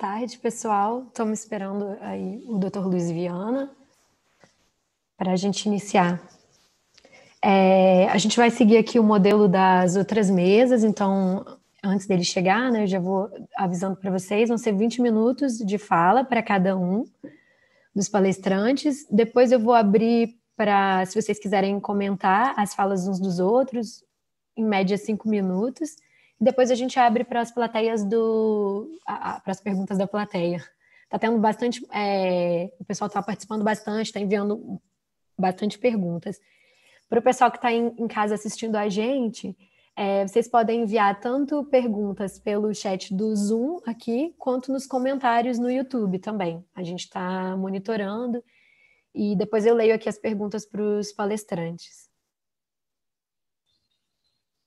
tarde, pessoal. Estamos esperando aí o Dr. Luiz Viana para a gente iniciar. É, a gente vai seguir aqui o modelo das outras mesas, então antes dele chegar, né, eu já vou avisando para vocês, vão ser 20 minutos de fala para cada um dos palestrantes. Depois eu vou abrir para, se vocês quiserem comentar as falas uns dos outros, em média cinco minutos. Depois a gente abre para as plateias do. para as perguntas da plateia. Tá tendo bastante. É, o pessoal está participando bastante, está enviando bastante perguntas. Para o pessoal que está em, em, casa assistindo a gente, é, vocês podem enviar tanto perguntas pelo chat do Zoom aqui, quanto nos comentários no YouTube também. A gente está monitorando e depois eu leio aqui as perguntas para os palestrantes.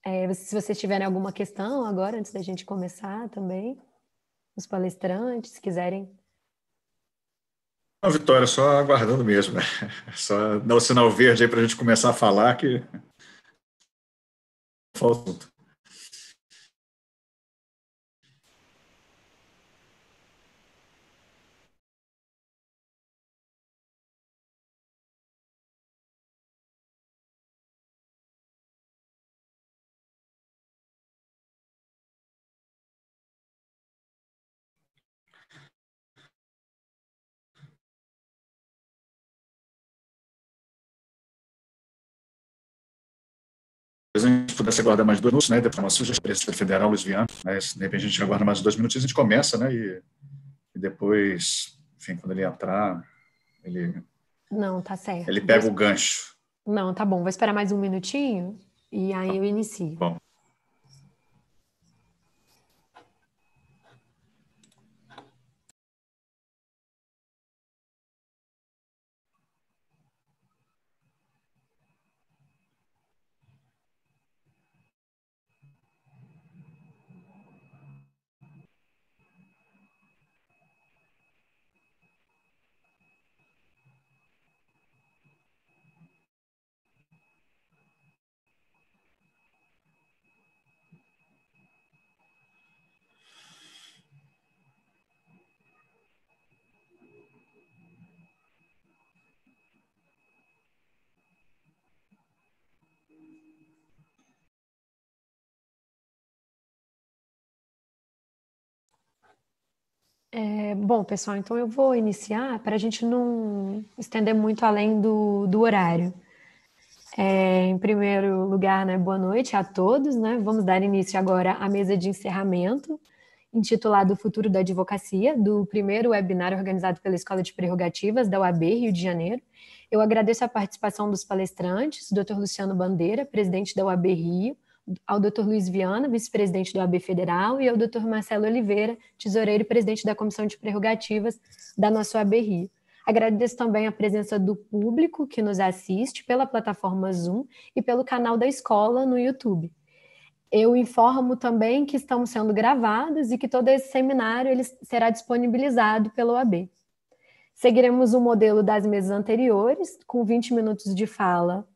É, se vocês tiverem alguma questão agora, antes da gente começar também, os palestrantes, se quiserem. Não, Vitória, só aguardando mesmo, né? Só dar o sinal verde aí para a gente começar a falar que. Falta. se a gente pudesse aguardar mais dois minutos, né? Depois uma sugestão federal, Luiz Viana, né? De repente a gente aguarda mais dois minutos e a gente começa, né? E, e depois, enfim, quando ele entrar, ele. Não, tá certo. Ele pega o gancho. Não, tá bom. Vou esperar mais um minutinho e aí tá. eu inicio. Bom. É, bom, pessoal, então eu vou iniciar para a gente não estender muito além do, do horário. É, em primeiro lugar, né, boa noite a todos. Né? Vamos dar início agora à mesa de encerramento, intitulada O Futuro da Advocacia, do primeiro webinar organizado pela Escola de Prerrogativas da UAB, Rio de Janeiro. Eu agradeço a participação dos palestrantes, Dr. Luciano Bandeira, presidente da UAB Rio, ao Dr. Luiz Viana, vice-presidente do AB Federal, e ao Dr. Marcelo Oliveira, tesoureiro e presidente da Comissão de Prerrogativas da nossa OAB Rio. Agradeço também a presença do público que nos assiste pela plataforma Zoom e pelo canal da escola no YouTube. Eu informo também que estamos sendo gravados e que todo esse seminário ele será disponibilizado pelo AB. Seguiremos o modelo das mesas anteriores, com 20 minutos de fala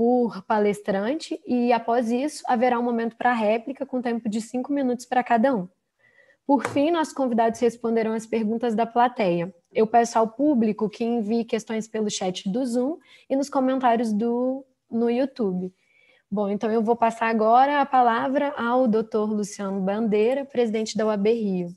por palestrante e, após isso, haverá um momento para réplica com tempo de cinco minutos para cada um. Por fim, nossos convidados responderão as perguntas da plateia. Eu peço ao público que envie questões pelo chat do Zoom e nos comentários do, no YouTube. Bom, então eu vou passar agora a palavra ao Dr. Luciano Bandeira, presidente da UAB Rio.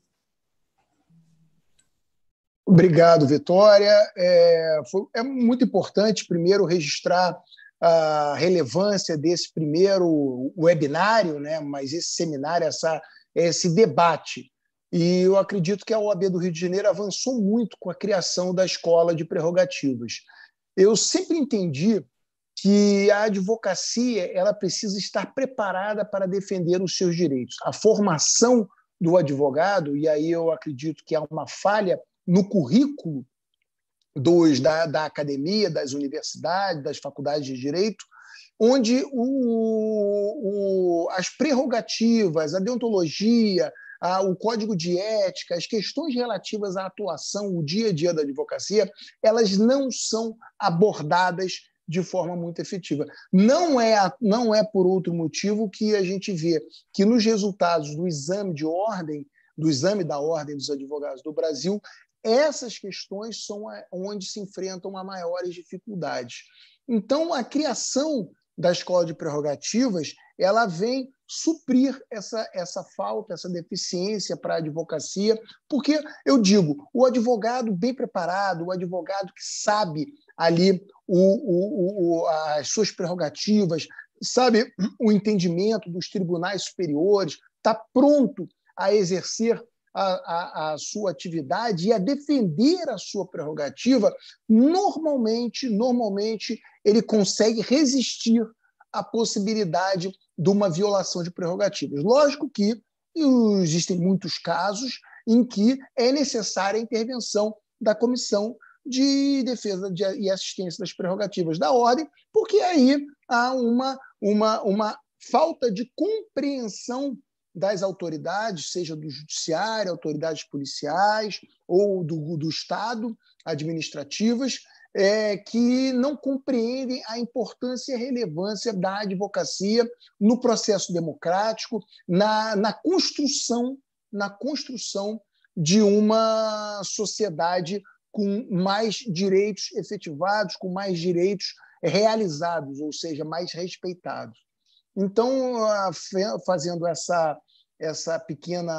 Obrigado, Vitória. É, foi, é muito importante, primeiro, registrar a relevância desse primeiro webinário, né? mas esse seminário, essa, esse debate. E eu acredito que a OAB do Rio de Janeiro avançou muito com a criação da escola de prerrogativas. Eu sempre entendi que a advocacia ela precisa estar preparada para defender os seus direitos. A formação do advogado, e aí eu acredito que há uma falha no currículo dos, da, da academia, das universidades, das faculdades de direito, onde o, o, as prerrogativas, a deontologia, a, o código de ética, as questões relativas à atuação, o dia a dia da advocacia, elas não são abordadas de forma muito efetiva. Não é, não é por outro motivo que a gente vê que nos resultados do exame de ordem, do exame da ordem dos advogados do Brasil, essas questões são onde se enfrentam a maiores dificuldades. Então, a criação da escola de prerrogativas ela vem suprir essa, essa falta, essa deficiência para a advocacia, porque eu digo, o advogado bem preparado, o advogado que sabe ali o, o, o, as suas prerrogativas, sabe o entendimento dos tribunais superiores, está pronto a exercer a, a, a sua atividade e a defender a sua prerrogativa, normalmente, normalmente ele consegue resistir à possibilidade de uma violação de prerrogativas. Lógico que existem muitos casos em que é necessária a intervenção da Comissão de Defesa e Assistência das Prerrogativas da Ordem, porque aí há uma, uma, uma falta de compreensão das autoridades, seja do judiciário, autoridades policiais ou do, do Estado, administrativas, é, que não compreendem a importância e a relevância da advocacia no processo democrático, na, na construção, na construção de uma sociedade com mais direitos efetivados, com mais direitos realizados, ou seja, mais respeitados. Então, fazendo essa essa pequena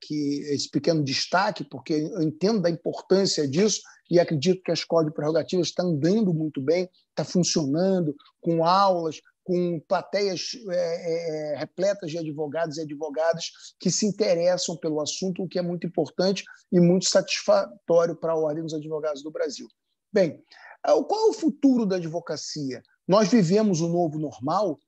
que esse pequeno destaque, porque eu entendo da importância disso e acredito que a escola de prerrogativas está andando muito bem, está funcionando com aulas, com plateias é, é, é, repletas de advogados e advogadas que se interessam pelo assunto, o que é muito importante e muito satisfatório para a Ordem dos Advogados do Brasil. Bem, ah, qual é o futuro da advocacia? Nós vivemos o novo normal.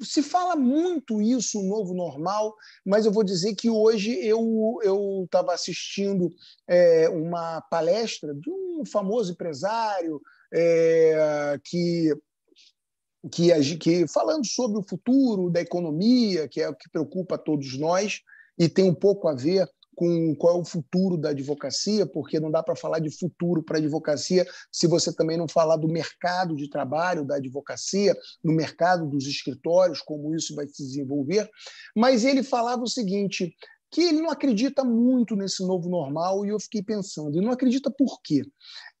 Se fala muito isso, o novo normal, mas eu vou dizer que hoje eu estava assistindo é, uma palestra de um famoso empresário é, que que, que, falando sobre o futuro da economia, que é o que preocupa todos nós e tem um pouco a ver com qual é o futuro da advocacia, porque não dá para falar de futuro para a advocacia se você também não falar do mercado de trabalho da advocacia, no mercado dos escritórios, como isso vai se desenvolver. Mas ele falava o seguinte, que ele não acredita muito nesse novo normal, e eu fiquei pensando, ele não acredita por quê?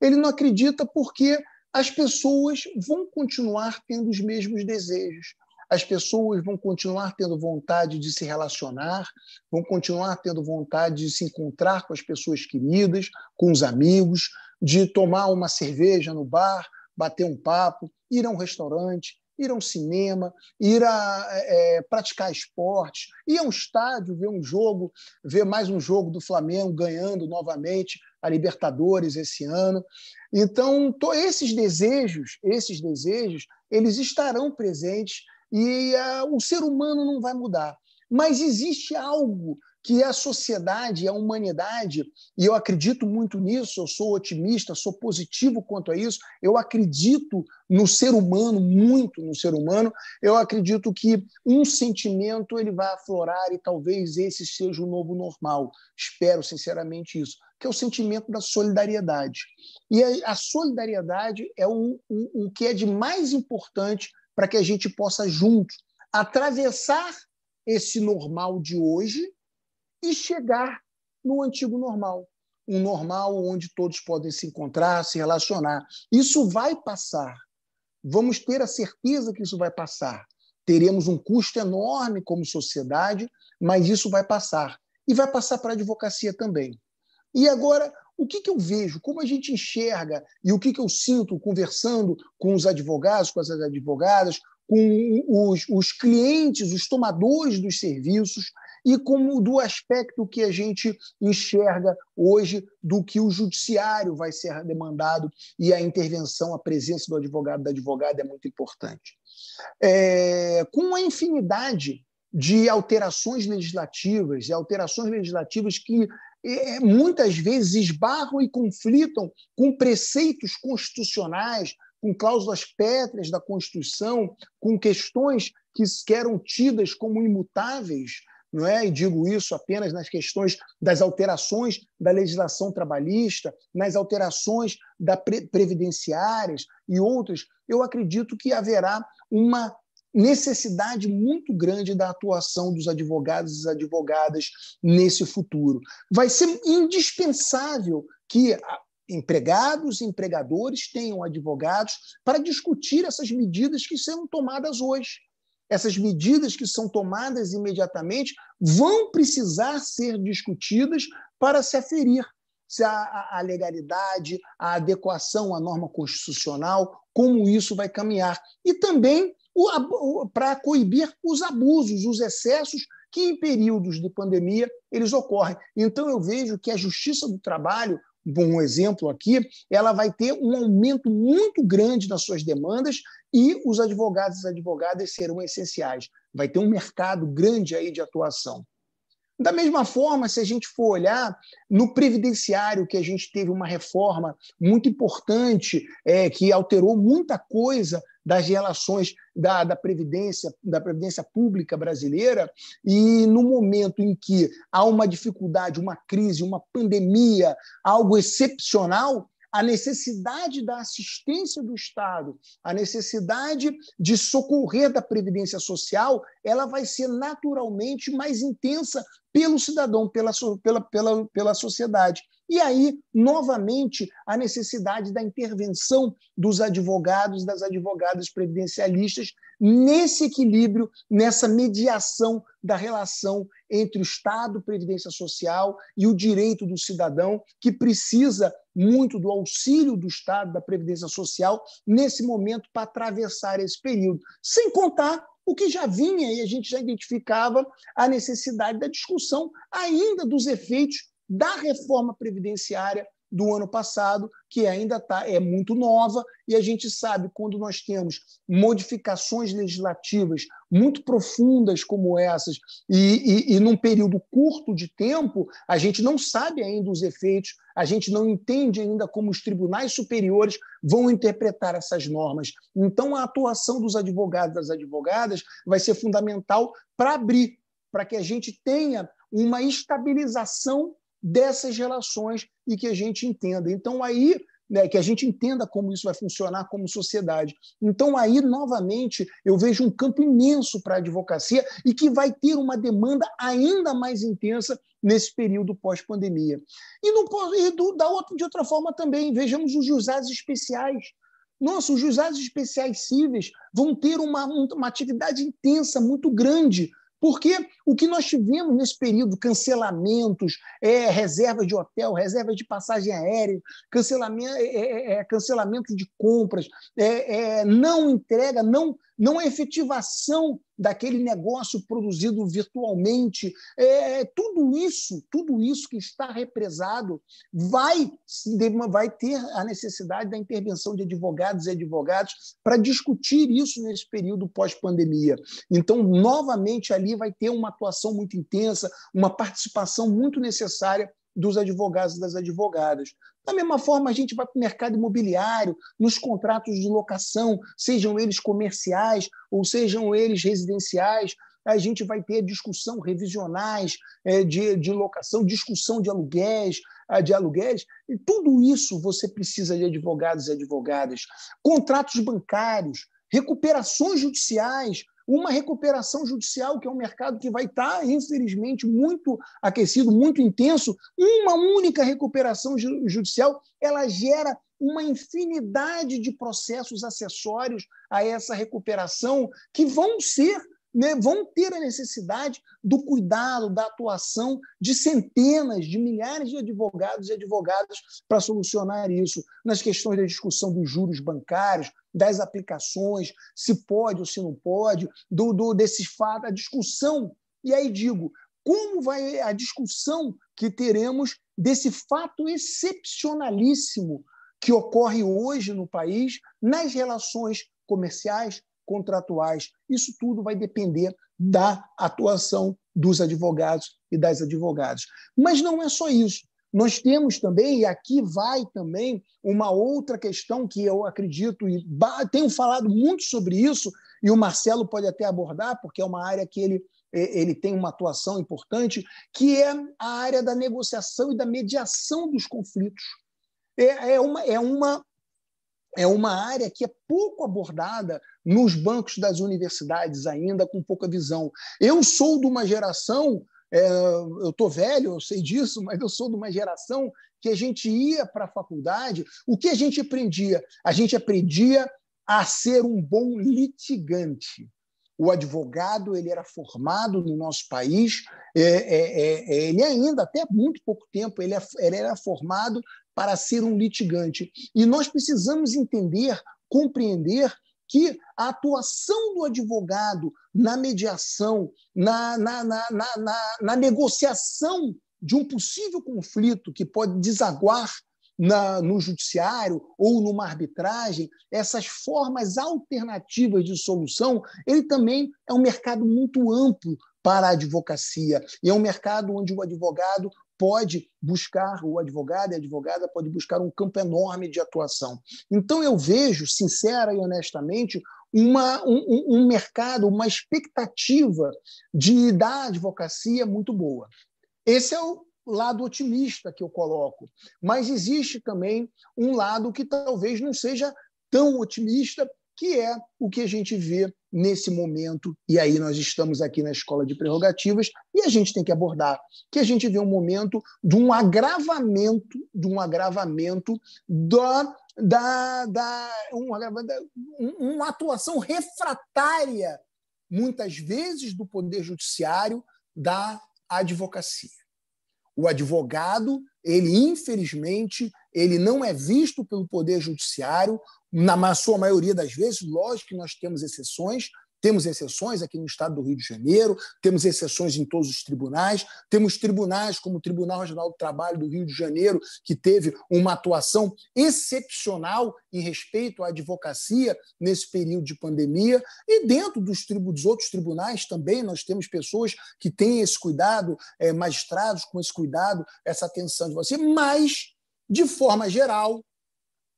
Ele não acredita porque as pessoas vão continuar tendo os mesmos desejos as pessoas vão continuar tendo vontade de se relacionar, vão continuar tendo vontade de se encontrar com as pessoas queridas, com os amigos, de tomar uma cerveja no bar, bater um papo, ir a um restaurante, ir a um cinema, ir a é, é praticar esportes, ir a um estádio, ver um jogo, ver mais um jogo do Flamengo ganhando novamente a Libertadores esse ano. Então, esses desejos, esses desejos, eles estarão presentes e uh, o ser humano não vai mudar. Mas existe algo que a sociedade, a humanidade, e eu acredito muito nisso, eu sou otimista, sou positivo quanto a isso, eu acredito no ser humano, muito no ser humano, eu acredito que um sentimento ele vai aflorar e talvez esse seja o novo normal. Espero sinceramente isso, que é o sentimento da solidariedade. E a, solidariedade é o, o, o que é de mais importante para que a gente possa juntos atravessar esse normal de hoje e chegar no antigo normal, um normal onde todos podem se encontrar, se relacionar. Isso vai passar. Vamos ter a certeza que isso vai passar. Teremos um custo enorme como sociedade, mas isso vai passar. E vai passar para a advocacia também. E agora, o que, que eu vejo, como a gente enxerga e o que, que eu sinto conversando com os advogados, com as advogadas, com os, os clientes, os tomadores dos serviços e como do aspecto que a gente enxerga hoje do que o judiciário vai ser demandado e a intervenção, a presença do advogado da advogada é muito importante. É, com uma infinidade de alterações legislativas, alterações legislativas que é, muitas vezes esbarram e conflitam com preceitos constitucionais, com cláusulas pétreas da Constituição, com questões que eram tidas como imutáveis, não é? E digo isso apenas nas questões das alterações da legislação trabalhista, nas alterações da pre previdenciárias e outras. Eu acredito que haverá uma necessidade muito grande da atuação dos advogados e advogadas nesse futuro. Vai ser indispensável que empregados e empregadores tenham advogados para discutir essas medidas que serão tomadas hoje. Essas medidas que são tomadas imediatamente vão precisar ser discutidas para se aferir se a, a legalidade, a adequação à norma constitucional, como isso vai caminhar. E também para coibir os abusos, os excessos que em períodos de pandemia eles ocorrem. Então eu vejo que a Justiça do Trabalho, um exemplo aqui, ela vai ter um aumento muito grande nas suas demandas e os advogados e advogadas serão essenciais. Vai ter um mercado grande aí de atuação. Da mesma forma, se a gente for olhar no previdenciário, que a gente teve uma reforma muito importante, é, que alterou muita coisa das relações da, da, previdência, da previdência pública brasileira, e no momento em que há uma dificuldade, uma crise, uma pandemia, algo excepcional, a necessidade da assistência do Estado, a necessidade de socorrer da previdência social, ela vai ser naturalmente mais intensa pelo cidadão, pela, pela, pela, pela sociedade. E aí, novamente, a necessidade da intervenção dos advogados, das advogadas previdencialistas nesse equilíbrio, nessa mediação da relação entre o Estado, previdência social e o direito do cidadão, que precisa muito do auxílio do Estado, da Previdência Social, nesse momento para atravessar esse período. Sem contar o que já vinha e a gente já identificava a necessidade da discussão ainda dos efeitos da reforma previdenciária do ano passado, que ainda tá, é muito nova, e a gente sabe quando nós temos modificações legislativas muito profundas como essas, e, e, e num período curto de tempo, a gente não sabe ainda os efeitos, a gente não entende ainda como os tribunais superiores vão interpretar essas normas. Então, a atuação dos advogados e das advogadas vai ser fundamental para abrir, para que a gente tenha uma estabilização dessas relações e que a gente entenda. Então, aí né, que a gente entenda como isso vai funcionar como sociedade. Então, aí, novamente, eu vejo um campo imenso para a advocacia e que vai ter uma demanda ainda mais intensa nesse período pós-pandemia. E, no, e do, da outra, de outra forma também, vejamos os juizados especiais. Nossa, os juizados especiais cíveis vão ter uma, uma atividade intensa, muito grande, porque o que nós tivemos nesse período, cancelamentos, é, reservas de hotel, reservas de passagem aérea, cancelamento, é, é, é, é cancelamento de compras, é, não entrega, não, não efetivação daquele negócio produzido virtualmente. É, é, tudo isso, tudo isso que está represado vai, vai ter a necessidade da intervenção de advogados e advogados para discutir isso nesse período pós-pandemia. Então, novamente, ali vai ter uma atuação muito intensa, uma participação muito necessária dos advogados e das advogadas. Da mesma forma, a gente vai para o mercado imobiliário, nos contratos de locação, sejam eles comerciais ou sejam eles residenciais, a gente vai ter discussão revisionais é, de, de locação, discussão de aluguéis, de aluguéis. E tudo isso você precisa de advogados e advogadas. Contratos bancários, recuperações judiciais, uma recuperação judicial, que é um mercado que vai estar, tá, infelizmente, muito aquecido, muito intenso. Uma única recuperação judicial, ela gera uma infinidade de processos acessórios a essa recuperação que vão ser né, vão ter a necessidade do cuidado, da atuação de centenas, de milhares de advogados e advogadas para solucionar isso. Nas questões da discussão dos juros bancários, das aplicações, se pode ou se não pode, do, do desses fatos, a discussão. E aí digo, como vai a discussão que teremos desse fato excepcionalíssimo que ocorre hoje no país nas relações comerciais, contratuais. Isso tudo vai depender da atuação dos advogados e das advogadas. Mas não é só isso. Nós temos também, e aqui vai também uma outra questão que eu acredito, e tenho falado muito sobre isso, e o Marcelo pode até abordar, porque é uma área que ele, ele tem uma atuação importante, que é a área da negociação e da mediação dos conflitos. É, é, uma, é uma é uma área que é pouco abordada nos bancos das universidades ainda, com pouca visão. Eu sou de uma geração, é, eu estou velho, eu sei disso, mas eu sou de uma geração que a gente ia para a faculdade, o que a gente aprendia? A gente aprendia a ser um bom litigante. O advogado ele era formado no nosso país, é, é, é, é ele ainda, até muito pouco tempo, ele, é, ele era formado para ser um litigante. E nós precisamos entender, compreender que a atuação do advogado na mediação, na, na, na, na, na negociação de um possível conflito que pode desaguar na, no judiciário ou numa arbitragem, essas formas alternativas de solução, ele também é um mercado muito amplo para a advocacia. E é um mercado onde o advogado pode buscar, o advogado e a advogada pode buscar um campo enorme de atuação. Então, eu vejo, sincera e honestamente, uma, um, um mercado, uma expectativa de da advocacia muito boa. Esse é o lado otimista que eu coloco, mas existe também um lado que talvez não seja tão otimista que é o que a gente vê nesse momento, e aí nós estamos aqui na escola de prerrogativas, e a gente tem que abordar que a gente vê um momento de um agravamento, de um agravamento da, da, da, um, uma atuação refratária, muitas vezes, do poder judiciário da advocacia. O advogado, ele infelizmente, ele não é visto pelo poder judiciário na sua maioria das vezes, lógico que nós temos exceções, temos exceções aqui no estado do Rio de Janeiro, temos exceções em todos os tribunais, temos tribunais como o Tribunal Regional do Trabalho do Rio de Janeiro, que teve uma atuação excepcional em respeito à advocacia nesse período de pandemia, e dentro dos, dos outros tribunais também nós temos pessoas que têm esse cuidado, é, magistrados com esse cuidado, essa atenção de você, mas, de forma geral,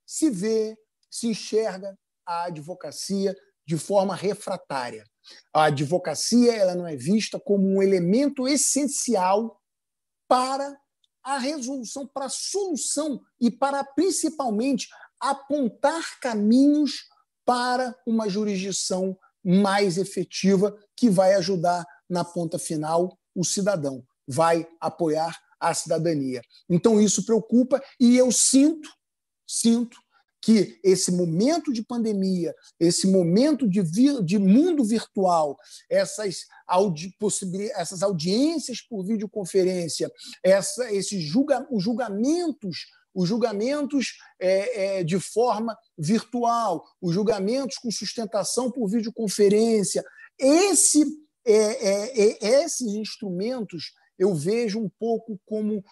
se vê se enxerga a advocacia de forma refratária. A advocacia ela não é vista como um elemento essencial para a resolução, para a solução e para principalmente apontar caminhos para uma jurisdição mais efetiva que vai ajudar na ponta final o cidadão, vai apoiar a cidadania. Então isso preocupa e eu sinto, sinto que esse momento de pandemia, esse momento de, de mundo virtual, essas, audi, essas audiências por videoconferência, essa, esses julga, os julgamentos os julgamentos é, é, de forma virtual, os julgamentos com sustentação por videoconferência. Esse, é, é, é esses instrumentos eu vejo um pouco como,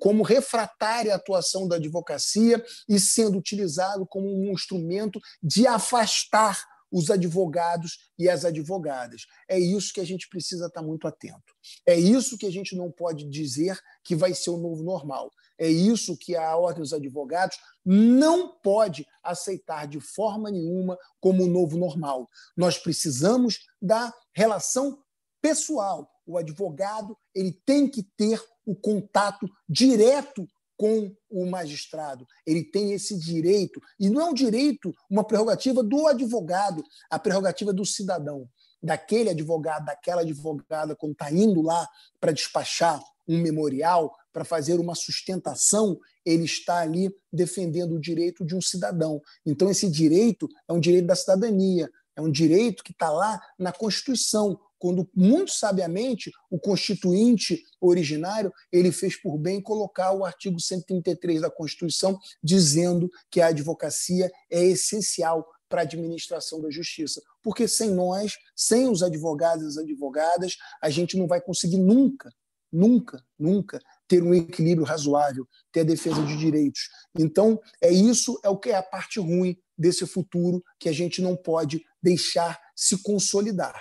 como refratária a atuação da advocacia e sendo utilizado como um instrumento de afastar os advogados e as advogadas. É isso que a gente precisa estar muito atento. É isso que a gente não pode dizer que vai ser o novo normal. É isso que a Ordem dos Advogados não pode aceitar de forma nenhuma como o novo normal. Nós precisamos da relação pessoal, o advogado ele tem que ter o contato direto com o magistrado. Ele tem esse direito. E não é um direito, uma prerrogativa do advogado, a prerrogativa do cidadão, daquele advogado, daquela advogada, quando está indo lá para despachar um memorial, para fazer uma sustentação, ele está ali defendendo o direito de um cidadão. Então, esse direito é um direito da cidadania, é um direito que está lá na Constituição quando muito sabiamente o constituinte originário ele fez por bem colocar o artigo 133 da Constituição dizendo que a advocacia é essencial para a administração da justiça, porque sem nós, sem os advogados e as advogadas, a gente não vai conseguir nunca, nunca, nunca ter um equilíbrio razoável, ter a defesa de direitos. Então, é isso é o que é a parte ruim desse futuro que a gente não pode deixar se consolidar.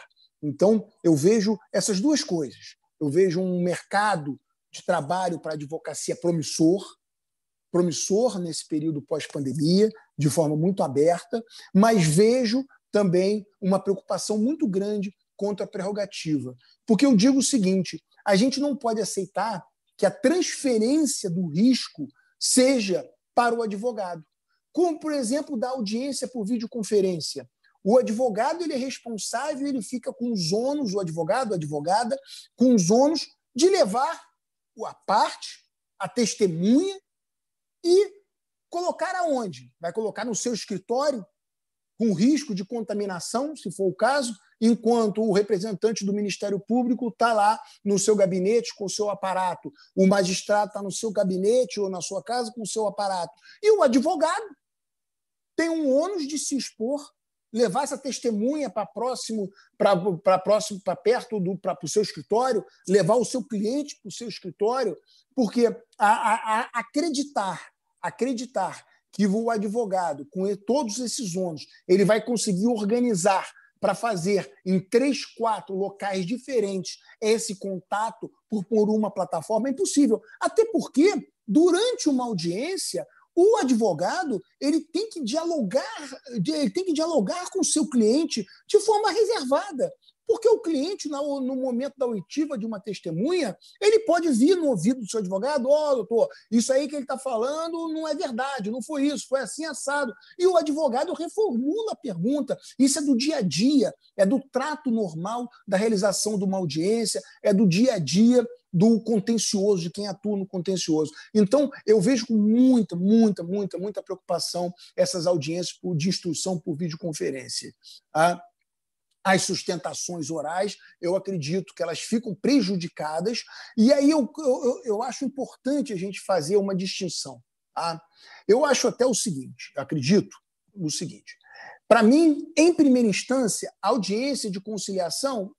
Então, eu vejo essas duas coisas. Eu vejo um mercado de trabalho para advocacia promissor, promissor nesse período pós-pandemia, de forma muito aberta, mas vejo também uma preocupação muito grande contra a prerrogativa. Porque eu digo o seguinte: a gente não pode aceitar que a transferência do risco seja para o advogado. Como, por exemplo, da audiência por videoconferência. O advogado ele é responsável, ele fica com os ônus, o advogado, a advogada, com os ônus de levar a parte, a testemunha e colocar aonde? Vai colocar no seu escritório, com risco de contaminação, se for o caso, enquanto o representante do Ministério Público está lá no seu gabinete com o seu aparato, o magistrado está no seu gabinete ou na sua casa com o seu aparato, e o advogado tem um ônus de se expor levar essa testemunha para próximo, para próximo, para perto do para o seu escritório, levar o seu cliente para o seu escritório, porque a, a, a acreditar, acreditar que o advogado, com todos esses ônibus, ele vai conseguir organizar para fazer em três, quatro locais diferentes esse contato por, por uma plataforma é impossível. Até porque, durante uma audiência, o advogado ele tem que dialogar, ele tem que dialogar com o seu cliente de forma reservada. Porque o cliente, no momento da oitiva de uma testemunha, ele pode vir no ouvido do seu advogado: Ó, oh, doutor, isso aí que ele está falando não é verdade, não foi isso, foi assim assado. E o advogado reformula a pergunta. Isso é do dia a dia, é do trato normal da realização de uma audiência, é do dia a dia do contencioso, de quem atua no contencioso. Então, eu vejo com muita, muita, muita, muita preocupação essas audiências de instrução por videoconferência. Ah, as sustentações orais, eu acredito que elas ficam prejudicadas, e aí eu, eu, eu acho importante a gente fazer uma distinção. Ah, Eu acho até o seguinte, acredito no seguinte, para mim, em primeira instância, audiência de conciliação,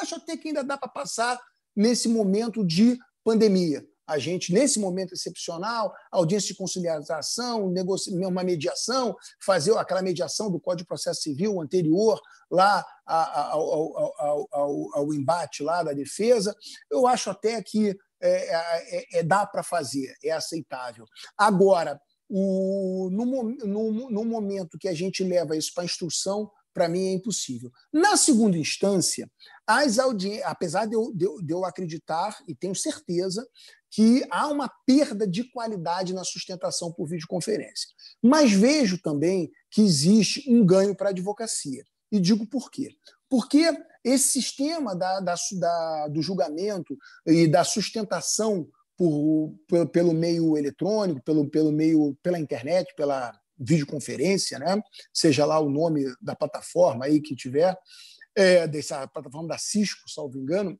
acho até que ainda dá para passar nesse momento de pandemia. A gente, nesse momento excepcional, audiência de conciliação, uma mediação, fazer aquela mediação do Código de Processo Civil anterior lá ao, ao, ao, ao embate lá da defesa, eu acho até que é, é, é, é dá para fazer, é aceitável. Agora, o, no, no, no momento que a gente leva isso para instrução para mim é impossível. Na segunda instância, as audi... apesar de eu, de, eu, de eu acreditar e tenho certeza que há uma perda de qualidade na sustentação por videoconferência, mas vejo também que existe um ganho para a advocacia. E digo por quê. Porque esse sistema da, da, da, do julgamento e da sustentação por, pelo, pelo meio eletrônico, pelo, pelo meio pela internet, pela, videoconferência, né? seja lá o nome da plataforma aí que tiver, é, dessa plataforma da Cisco, salvo engano,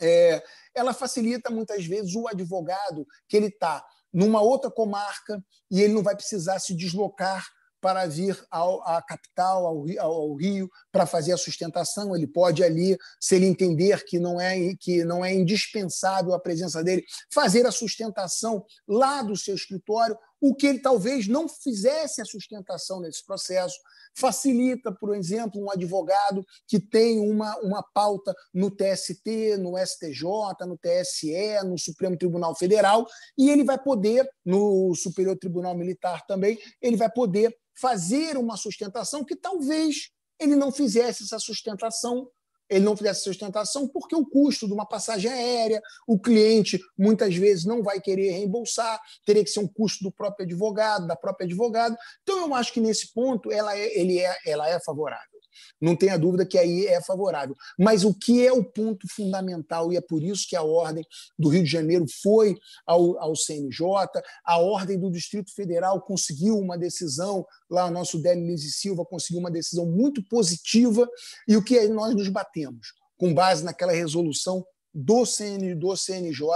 é, ela facilita muitas vezes o advogado que ele está numa outra comarca e ele não vai precisar se deslocar para vir ao, à capital, ao, ao Rio, para fazer a sustentação. Ele pode ali, se ele entender que não é que não é indispensável a presença dele, fazer a sustentação lá do seu escritório o que ele talvez não fizesse a sustentação nesse processo, facilita, por exemplo, um advogado que tem uma, uma pauta no TST, no STJ, no TSE, no Supremo Tribunal Federal, e ele vai poder, no Superior Tribunal Militar também, ele vai poder fazer uma sustentação que talvez ele não fizesse essa sustentação ele não fizesse sustentação, porque o custo de uma passagem aérea, o cliente muitas vezes não vai querer reembolsar, teria que ser um custo do próprio advogado, da própria advogada. Então, eu acho que nesse ponto ela é, ele é, ela é favorável. Não tenha dúvida que aí é favorável. Mas o que é o ponto fundamental, e é por isso que a ordem do Rio de Janeiro foi ao, ao CNJ, a ordem do Distrito Federal conseguiu uma decisão, lá o nosso Délio Silva conseguiu uma decisão muito positiva, e o que é, nós nos batemos? Com base naquela resolução do, CN, do CNJ,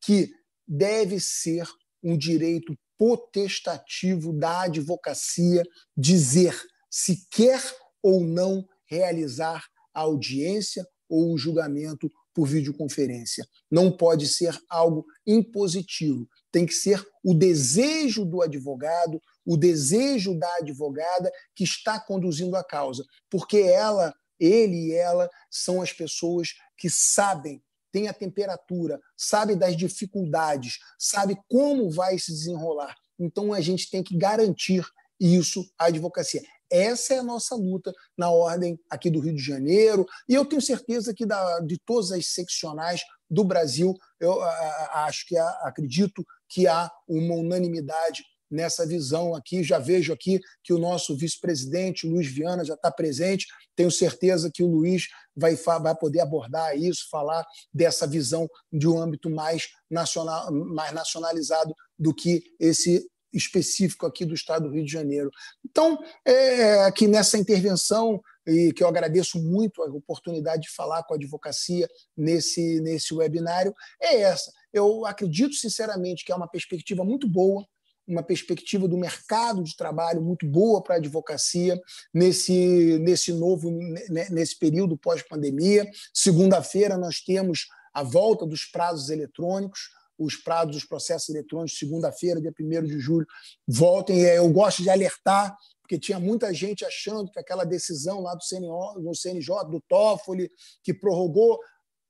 que deve ser um direito potestativo da advocacia dizer se quer ou não realizar a audiência ou o julgamento por videoconferência. Não pode ser algo impositivo, tem que ser o desejo do advogado, o desejo da advogada que está conduzindo a causa, porque ela, ele e ela são as pessoas que sabem tem a temperatura, sabe das dificuldades, sabe como vai se desenrolar. Então a gente tem que garantir isso à advocacia. Essa é a nossa luta na ordem aqui do Rio de Janeiro, e eu tenho certeza que da, de todas as seccionais do Brasil, eu a, a, acho que acredito que há uma unanimidade nessa visão aqui. Já vejo aqui que o nosso vice-presidente, Luiz Viana, já está presente. Tenho certeza que o Luiz vai, vai poder abordar isso, falar dessa visão de um âmbito mais, nacional, mais nacionalizado do que esse específico aqui do Estado do Rio de Janeiro. Então, é, aqui nessa intervenção, e que eu agradeço muito a oportunidade de falar com a advocacia nesse, nesse webinário, é essa. Eu acredito sinceramente que é uma perspectiva muito boa, uma perspectiva do mercado de trabalho muito boa para a advocacia nesse, nesse novo né, nesse período pós-pandemia. Segunda-feira nós temos a volta dos prazos eletrônicos, os prazos dos processos eletrônicos, segunda-feira, dia 1 de julho, voltem. É, eu gosto de alertar, porque tinha muita gente achando que aquela decisão lá do CNJ, do Toffoli, que prorrogou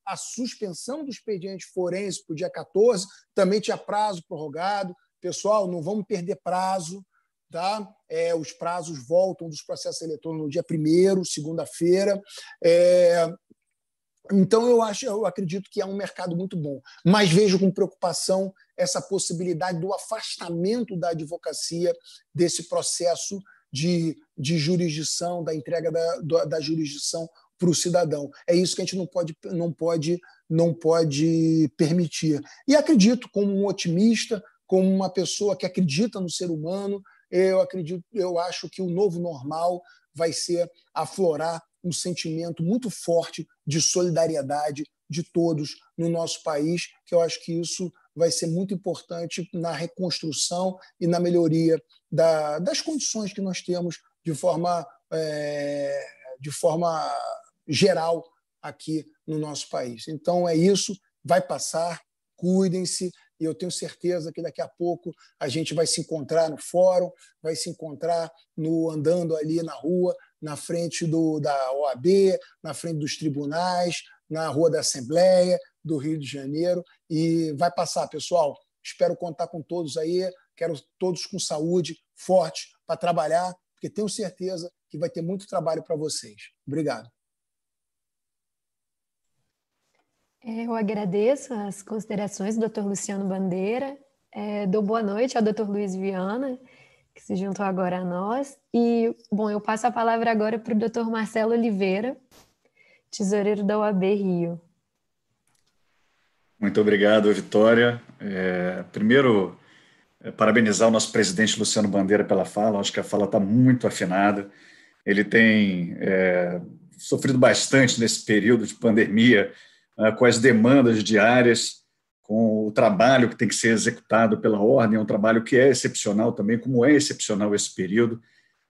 a suspensão do expediente forense para o dia 14, também tinha prazo prorrogado. Pessoal, não vamos perder prazo. Tá? É, os prazos voltam dos processos eletrônicos no dia 1 segunda-feira. É, então eu acho, eu acredito que é um mercado muito bom, mas vejo com preocupação essa possibilidade do afastamento da advocacia desse processo de, de jurisdição, da entrega da, da jurisdição para o cidadão. É isso que a gente não pode, não pode, não pode permitir. E acredito, como um otimista, como uma pessoa que acredita no ser humano, eu acredito, eu acho que o novo normal vai ser aflorar um sentimento muito forte de solidariedade de todos no nosso país, que eu acho que isso vai ser muito importante na reconstrução e na melhoria da, das condições que nós temos de forma, é, de forma geral aqui no nosso país. Então é isso, vai passar, cuidem-se, e eu tenho certeza que daqui a pouco a gente vai se encontrar no fórum, vai se encontrar no andando ali na rua, na frente do, da OAB, na frente dos tribunais, na Rua da Assembleia do Rio de Janeiro. E vai passar, pessoal. Espero contar com todos aí. Quero todos com saúde, forte, para trabalhar, porque tenho certeza que vai ter muito trabalho para vocês. Obrigado. É, eu agradeço as considerações do Dr. Luciano Bandeira. É, dou boa noite ao Dr. Luiz Viana que se juntou agora a nós. E, bom, eu passo a palavra agora para o Dr. Marcelo Oliveira, tesoureiro da UAB Rio. Muito obrigado, Vitória. É, primeiro, é, parabenizar o nosso presidente Luciano Bandeira pela fala. Acho que a fala está muito afinada. Ele tem é, sofrido bastante nesse período de pandemia, né, com as demandas diárias com o trabalho que tem que ser executado pela ordem, é um trabalho que é excepcional também, como é excepcional esse período.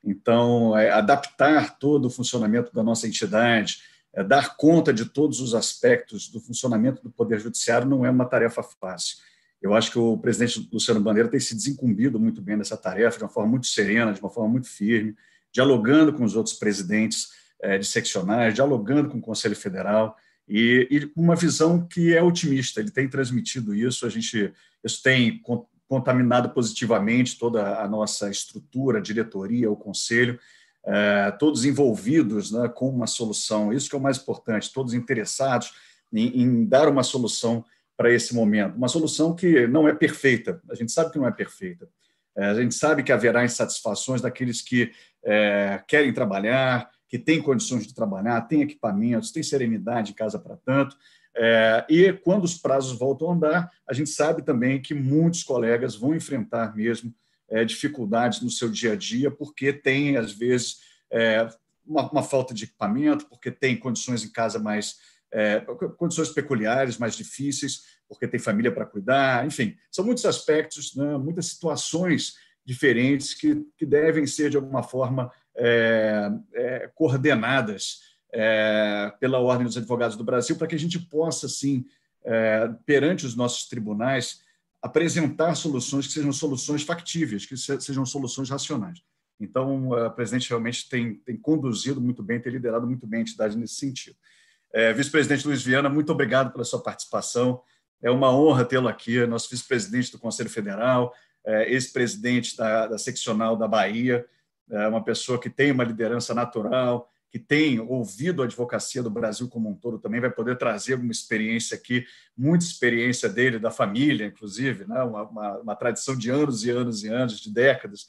Então, é, adaptar todo o funcionamento da nossa entidade, é, dar conta de todos os aspectos do funcionamento do Poder Judiciário não é uma tarefa fácil. Eu acho que o presidente Luciano Bandeira tem se desincumbido muito bem dessa tarefa, de uma forma muito serena, de uma forma muito firme, dialogando com os outros presidentes é, de seccionais, dialogando com o Conselho Federal e, e uma visão que é otimista. Ele tem transmitido isso, a gente isso tem contaminado positivamente toda a nossa estrutura, a diretoria, o conselho, é, todos envolvidos né, com uma solução. Isso que é o mais importante, todos interessados em, em dar uma solução para esse momento. Uma solução que não é perfeita, a gente sabe que não é perfeita. É, a gente sabe que haverá insatisfações daqueles que é, querem trabalhar, que tem condições de trabalhar, tem equipamentos, tem serenidade em casa para tanto. É, e quando os prazos voltam a andar, a gente sabe também que muitos colegas vão enfrentar mesmo é, dificuldades no seu dia a dia, porque tem, às vezes, é, uma, uma, falta de equipamento, porque tem condições em casa mais. É, condições peculiares mais difíceis, porque tem família para cuidar, enfim, são muitos aspectos, né, muitas situações diferentes que, que devem ser, de alguma forma, é, é, coordenadas é, pela Ordem dos Advogados do Brasil, para que a gente possa, assim, perante os nossos tribunais, apresentar soluções que sejam soluções factíveis, que sejam soluções racionais. Então, o presidente realmente tem, tem conduzido muito bem, tem liderado muito bem a entidade nesse sentido. É, vice-presidente Luiz Viana, muito obrigado pela sua participação. É uma honra tê-lo aqui, nosso vice-presidente do Conselho Federal, é, ex-presidente da, da seccional da Bahia é uma pessoa que tem uma liderança natural, que tem ouvido a advocacia do Brasil como um todo também vai poder trazer uma experiência aqui, muita experiência dele, da família, inclusive, né? uma, uma, uma tradição de anos e anos e anos, de décadas,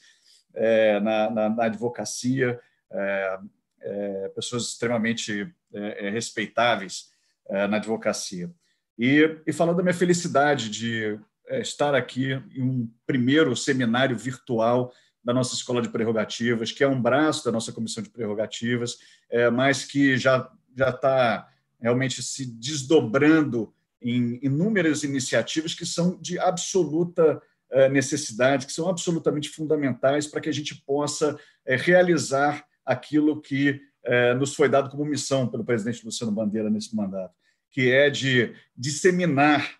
é, na, na, na, advocacia, é, é, pessoas extremamente é, é, respeitáveis é, na advocacia. E, e falando da minha felicidade de estar aqui em um primeiro seminário virtual da nossa escola de prerrogativas, que é um braço da nossa comissão de prerrogativas, é, mas que já já está realmente se desdobrando em inúmeras iniciativas que são de absoluta é, necessidade, que são absolutamente fundamentais para que a gente possa é, realizar aquilo que é, nos foi dado como missão pelo presidente Luciano Bandeira nesse mandato, que é de disseminar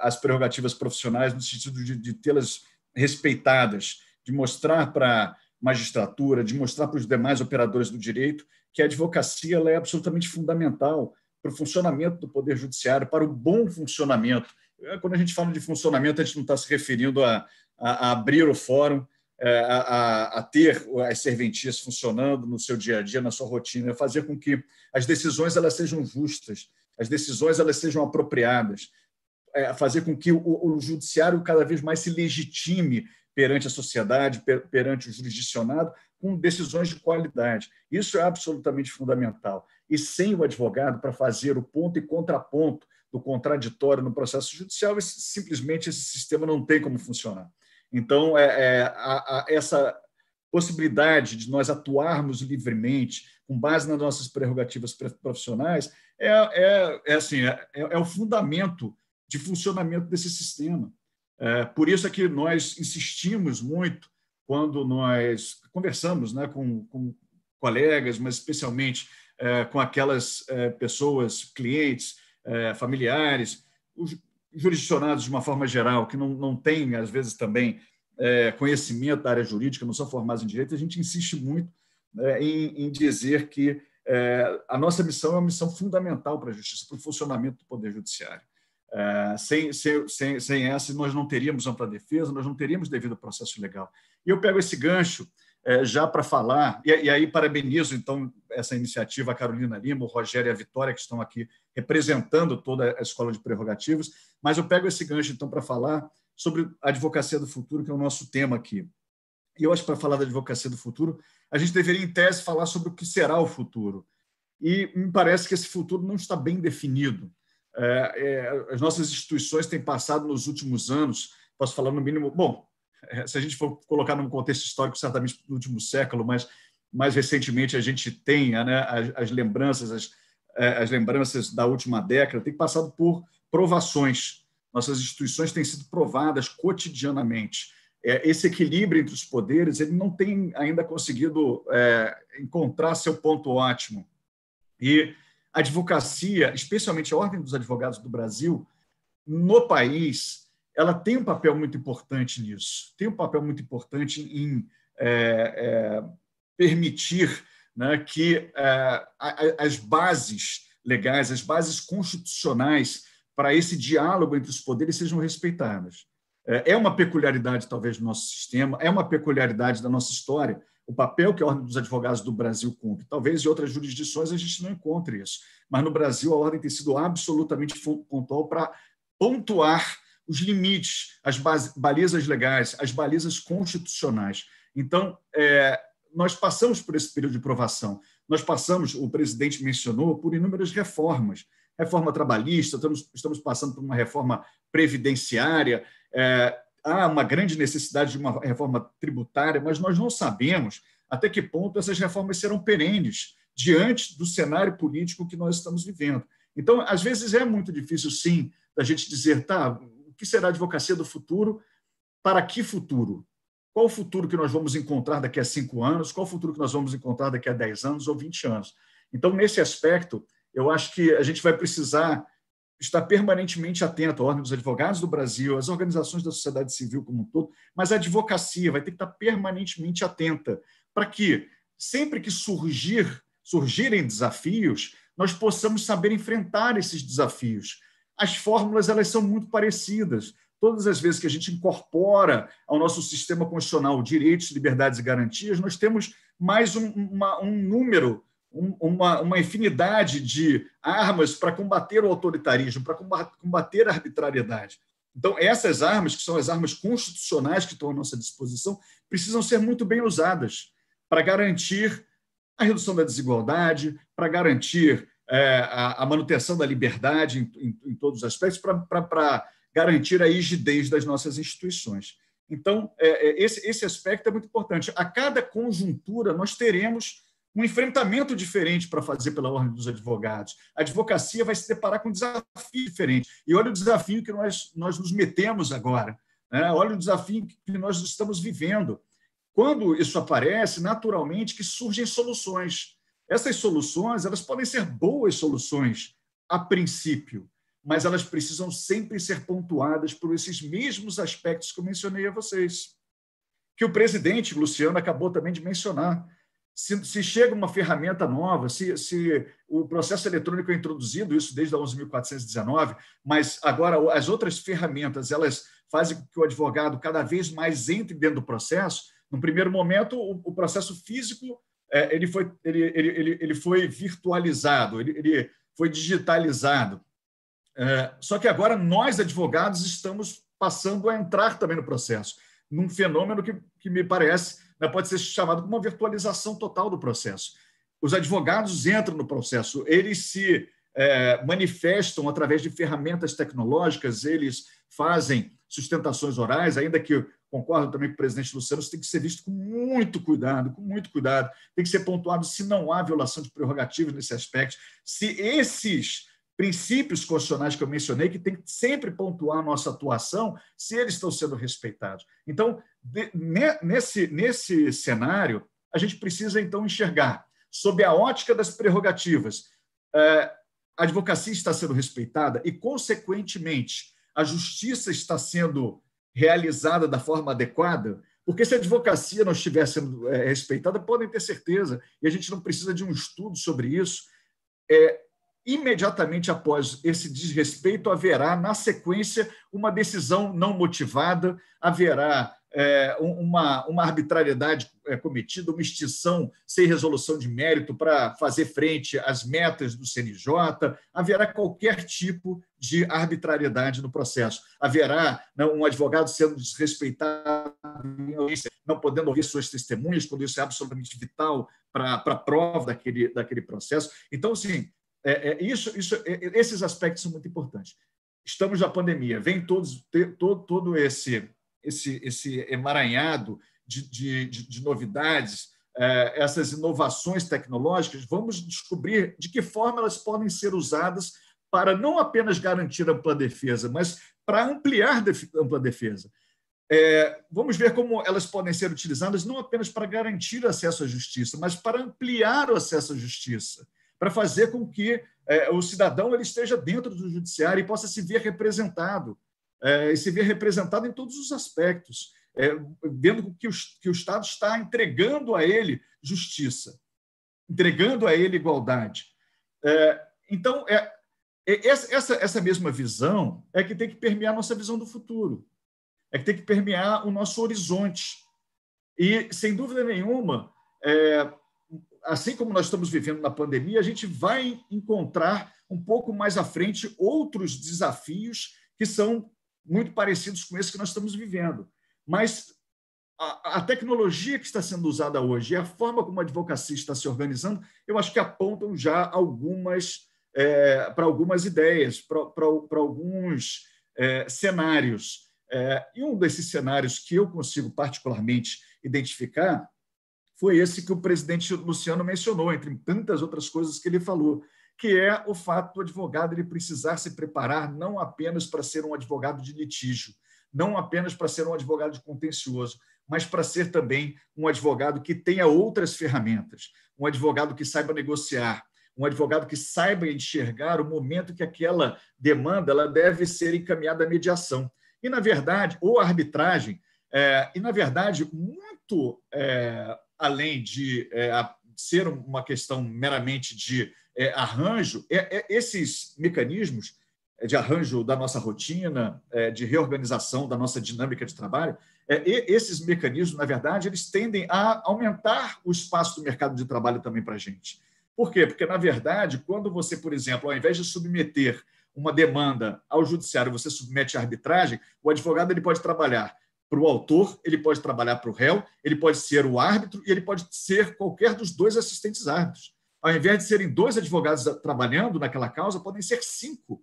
as prerrogativas profissionais no sentido de, de tê-las respeitadas de mostrar para a magistratura, de mostrar para os demais operadores do direito que a advocacia é absolutamente fundamental para o funcionamento do Poder Judiciário, para o bom funcionamento. É, quando a gente fala de funcionamento, a gente não está se referindo a, a, a abrir o fórum, é, a, a, ter as serventias funcionando no seu dia a dia, na sua rotina, é fazer com que as decisões elas sejam justas, as decisões elas sejam apropriadas, fazer com que o, o judiciário cada vez mais se legitime perante a sociedade, perante o jurisdicionado, com decisões de qualidade. Isso é absolutamente fundamental. E sem o advogado para fazer o ponto e contraponto do contraditório no processo judicial, esse, simplesmente esse sistema não tem como funcionar. Então, é, é a, a, essa possibilidade de nós atuarmos livremente, com base nas nossas prerrogativas profissionais, é, é, é assim, é, é o fundamento de funcionamento desse sistema. É, por isso é que nós insistimos muito quando nós conversamos né, com, com colegas, mas especialmente é, com aquelas é, pessoas, clientes, familiares, os jurisdicionados de uma forma geral, que não, não têm, às vezes, também conhecimento da área jurídica, não são formados em direito, a gente insiste muito né, em, em dizer que a nossa missão é uma missão fundamental para a justiça, para o funcionamento do Poder Judiciário. É, sem, sem, sem, sem essa, nós não teríamos ampla defesa, nós não teríamos devido processo legal. E eu pego esse gancho é, já para falar, e, e, aí parabenizo, então, essa iniciativa, a Carolina Lima, o Rogério e a Vitória, que estão aqui representando toda a Escola de Prerrogativas, mas eu pego esse gancho, então, para falar sobre a advocacia do futuro, que é o nosso tema aqui. E eu acho que para falar da advocacia do futuro, a gente deveria, em tese, falar sobre o que será o futuro. E me parece que esse futuro não está bem definido. É, é, as nossas instituições têm passado nos últimos anos, posso falar no mínimo, bom, é, se a gente for colocar num contexto histórico, certamente no último século, mas mais recentemente a gente tem né, as, as, lembranças, as, as, lembranças da última década, tem passado por provações. Nossas instituições têm sido provadas cotidianamente. esse equilíbrio entre os poderes, ele não tem ainda conseguido é, encontrar seu ponto ótimo. E a advocacia, especialmente a Ordem dos Advogados do Brasil, no país, ela tem um papel muito importante nisso, tem um papel muito importante em é, é, permitir né, que é, as bases legais, as bases constitucionais para esse diálogo entre os poderes sejam respeitadas. É, é uma peculiaridade, talvez, do nosso sistema, é uma peculiaridade da nossa história, o papel que a Ordem dos Advogados do Brasil cumpre. Talvez em outras jurisdições a gente não encontre isso, mas no Brasil a Ordem tem sido absolutamente pontual para pontuar os limites, as balizas legais, as balizas constitucionais. Então, é, nós passamos por esse período de provação. Nós passamos, o presidente mencionou, por inúmeras reformas. Reforma trabalhista, estamos, estamos passando por uma reforma previdenciária, é, há uma grande necessidade de uma reforma tributária, mas nós não sabemos até que ponto essas reformas serão perenes diante do cenário político que nós estamos vivendo. Então, às vezes é muito difícil, sim, da gente dizer, tá, o que será a advocacia do futuro? Para que futuro? Qual o futuro que nós vamos encontrar daqui a cinco anos? Qual o futuro que nós vamos encontrar daqui a dez anos ou vinte anos? Então, nesse aspecto, eu acho que a gente vai precisar está permanentemente atento à Ordem dos Advogados do Brasil, às organizações da sociedade civil como um todo, mas a advocacia vai ter que estar permanentemente atenta para que, sempre que surgir, surgirem desafios, nós possamos saber enfrentar esses desafios. As fórmulas elas são muito parecidas. Todas as vezes que a gente incorpora ao nosso sistema constitucional direitos, liberdades e garantias, nós temos mais um, uma, um número uma, uma infinidade de armas para combater o autoritarismo, para combater a arbitrariedade. Então, essas armas, que são as armas constitucionais que estão à nossa disposição, precisam ser muito bem usadas para garantir a redução da desigualdade, para garantir é, a, a, manutenção da liberdade em, em, em todos os aspectos, para, para, para garantir a rigidez das nossas instituições. Então, é, é, esse, esse aspecto é muito importante. A cada conjuntura, nós teremos um enfrentamento diferente para fazer pela Ordem dos Advogados. A advocacia vai se deparar com um desafio diferente. E olha o desafio que nós, nós nos metemos agora. Né? Olha o desafio que nós estamos vivendo. Quando isso aparece, naturalmente que surgem soluções. Essas soluções elas podem ser boas soluções a princípio, mas elas precisam sempre ser pontuadas por esses mesmos aspectos que eu mencionei a vocês, que o presidente Luciano acabou também de mencionar se, se, chega uma ferramenta nova, se, se, o processo eletrônico é introduzido, isso desde a 11.419, mas agora as outras ferramentas elas fazem com que o advogado cada vez mais entre dentro do processo. No primeiro momento, o, o processo físico é, ele, foi, ele, ele, ele, foi virtualizado, ele, ele foi digitalizado. É, só que agora nós, advogados, estamos passando a entrar também no processo, num fenômeno que, que me parece pode ser chamado de uma virtualização total do processo. Os advogados entram no processo, eles se é, manifestam através de ferramentas tecnológicas, eles fazem sustentações orais, ainda que concordo também com o presidente Luciano, isso tem que ser visto com muito cuidado, com muito cuidado. Tem que ser pontuado se não há violação de prerrogativas nesse aspecto, se esses princípios constitucionais que eu mencionei, que tem que sempre pontuar a nossa atuação, se eles estão sendo respeitados. Então, de, nesse, nesse cenário, a gente precisa, então, enxergar, sob a ótica das prerrogativas, é, a advocacia está sendo respeitada e, consequentemente, a justiça está sendo realizada da forma adequada? Porque se a advocacia não estiver sendo é, respeitada, podem ter certeza, e a gente não precisa de um estudo sobre isso, é imediatamente após esse desrespeito, haverá, na sequência, uma decisão não motivada, haverá é, uma, uma arbitrariedade é, cometida, uma extinção sem resolução de mérito para fazer frente às metas do CNJ, haverá qualquer tipo de arbitrariedade no processo. Haverá né, um advogado sendo desrespeitado, não podendo ouvir suas testemunhas, quando isso é absolutamente vital para a prova daquele, daquele processo. Então, sim, é, é, isso, isso, é, é, esses aspectos são muito importantes. Estamos na pandemia, vem todos, todo, todo esse esse, esse emaranhado de, de, de novidades, é, essas inovações tecnológicas, vamos descobrir de que forma elas podem ser usadas para não apenas garantir ampla defesa, mas para ampliar ampla defesa. É, vamos ver como elas podem ser utilizadas não apenas para garantir acesso à justiça, mas para ampliar o acesso à justiça, para fazer com que é, o cidadão ele esteja dentro do judiciário e possa se ver representado é, e se vê representado em todos os aspectos, é, vendo que o, que o Estado está entregando a ele justiça, entregando a ele igualdade. É, então, é, é, essa, essa, essa mesma visão é que tem que permear a nossa visão do futuro, é que tem que permear o nosso horizonte. E, sem dúvida nenhuma, é, assim como nós estamos vivendo na pandemia, a gente vai encontrar um pouco mais à frente outros desafios que são muito parecidos com esse que nós estamos vivendo. Mas a, a tecnologia que está sendo usada hoje e a forma como a advocacia está se organizando, eu acho que apontam já algumas é, para algumas ideias, para, alguns é, cenários. É, e um desses cenários que eu consigo particularmente identificar foi esse que o presidente Luciano mencionou, entre tantas outras coisas que ele falou, que é o fato do advogado ele precisar se preparar não apenas para ser um advogado de litígio, não apenas para ser um advogado de contencioso, mas para ser também um advogado que tenha outras ferramentas, um advogado que saiba negociar, um advogado que saiba enxergar o momento que aquela demanda ela deve ser encaminhada à mediação. E, na verdade, ou arbitragem, é, e, na verdade, muito é, além de é, a ser uma questão meramente de é, arranjo, é, é, esses mecanismos é, de arranjo da nossa rotina, é, de reorganização da nossa dinâmica de trabalho, é, esses mecanismos, na verdade, eles tendem a aumentar o espaço do mercado de trabalho também para a gente. Por quê? Porque, na verdade, quando você, por exemplo, ao invés de submeter uma demanda ao judiciário, você submete a arbitragem, o advogado ele pode trabalhar para o autor, ele pode trabalhar para o réu, ele pode ser o árbitro e ele pode ser qualquer dos dois assistentes árbitros. Ao invés de serem dois advogados trabalhando naquela causa, podem ser cinco.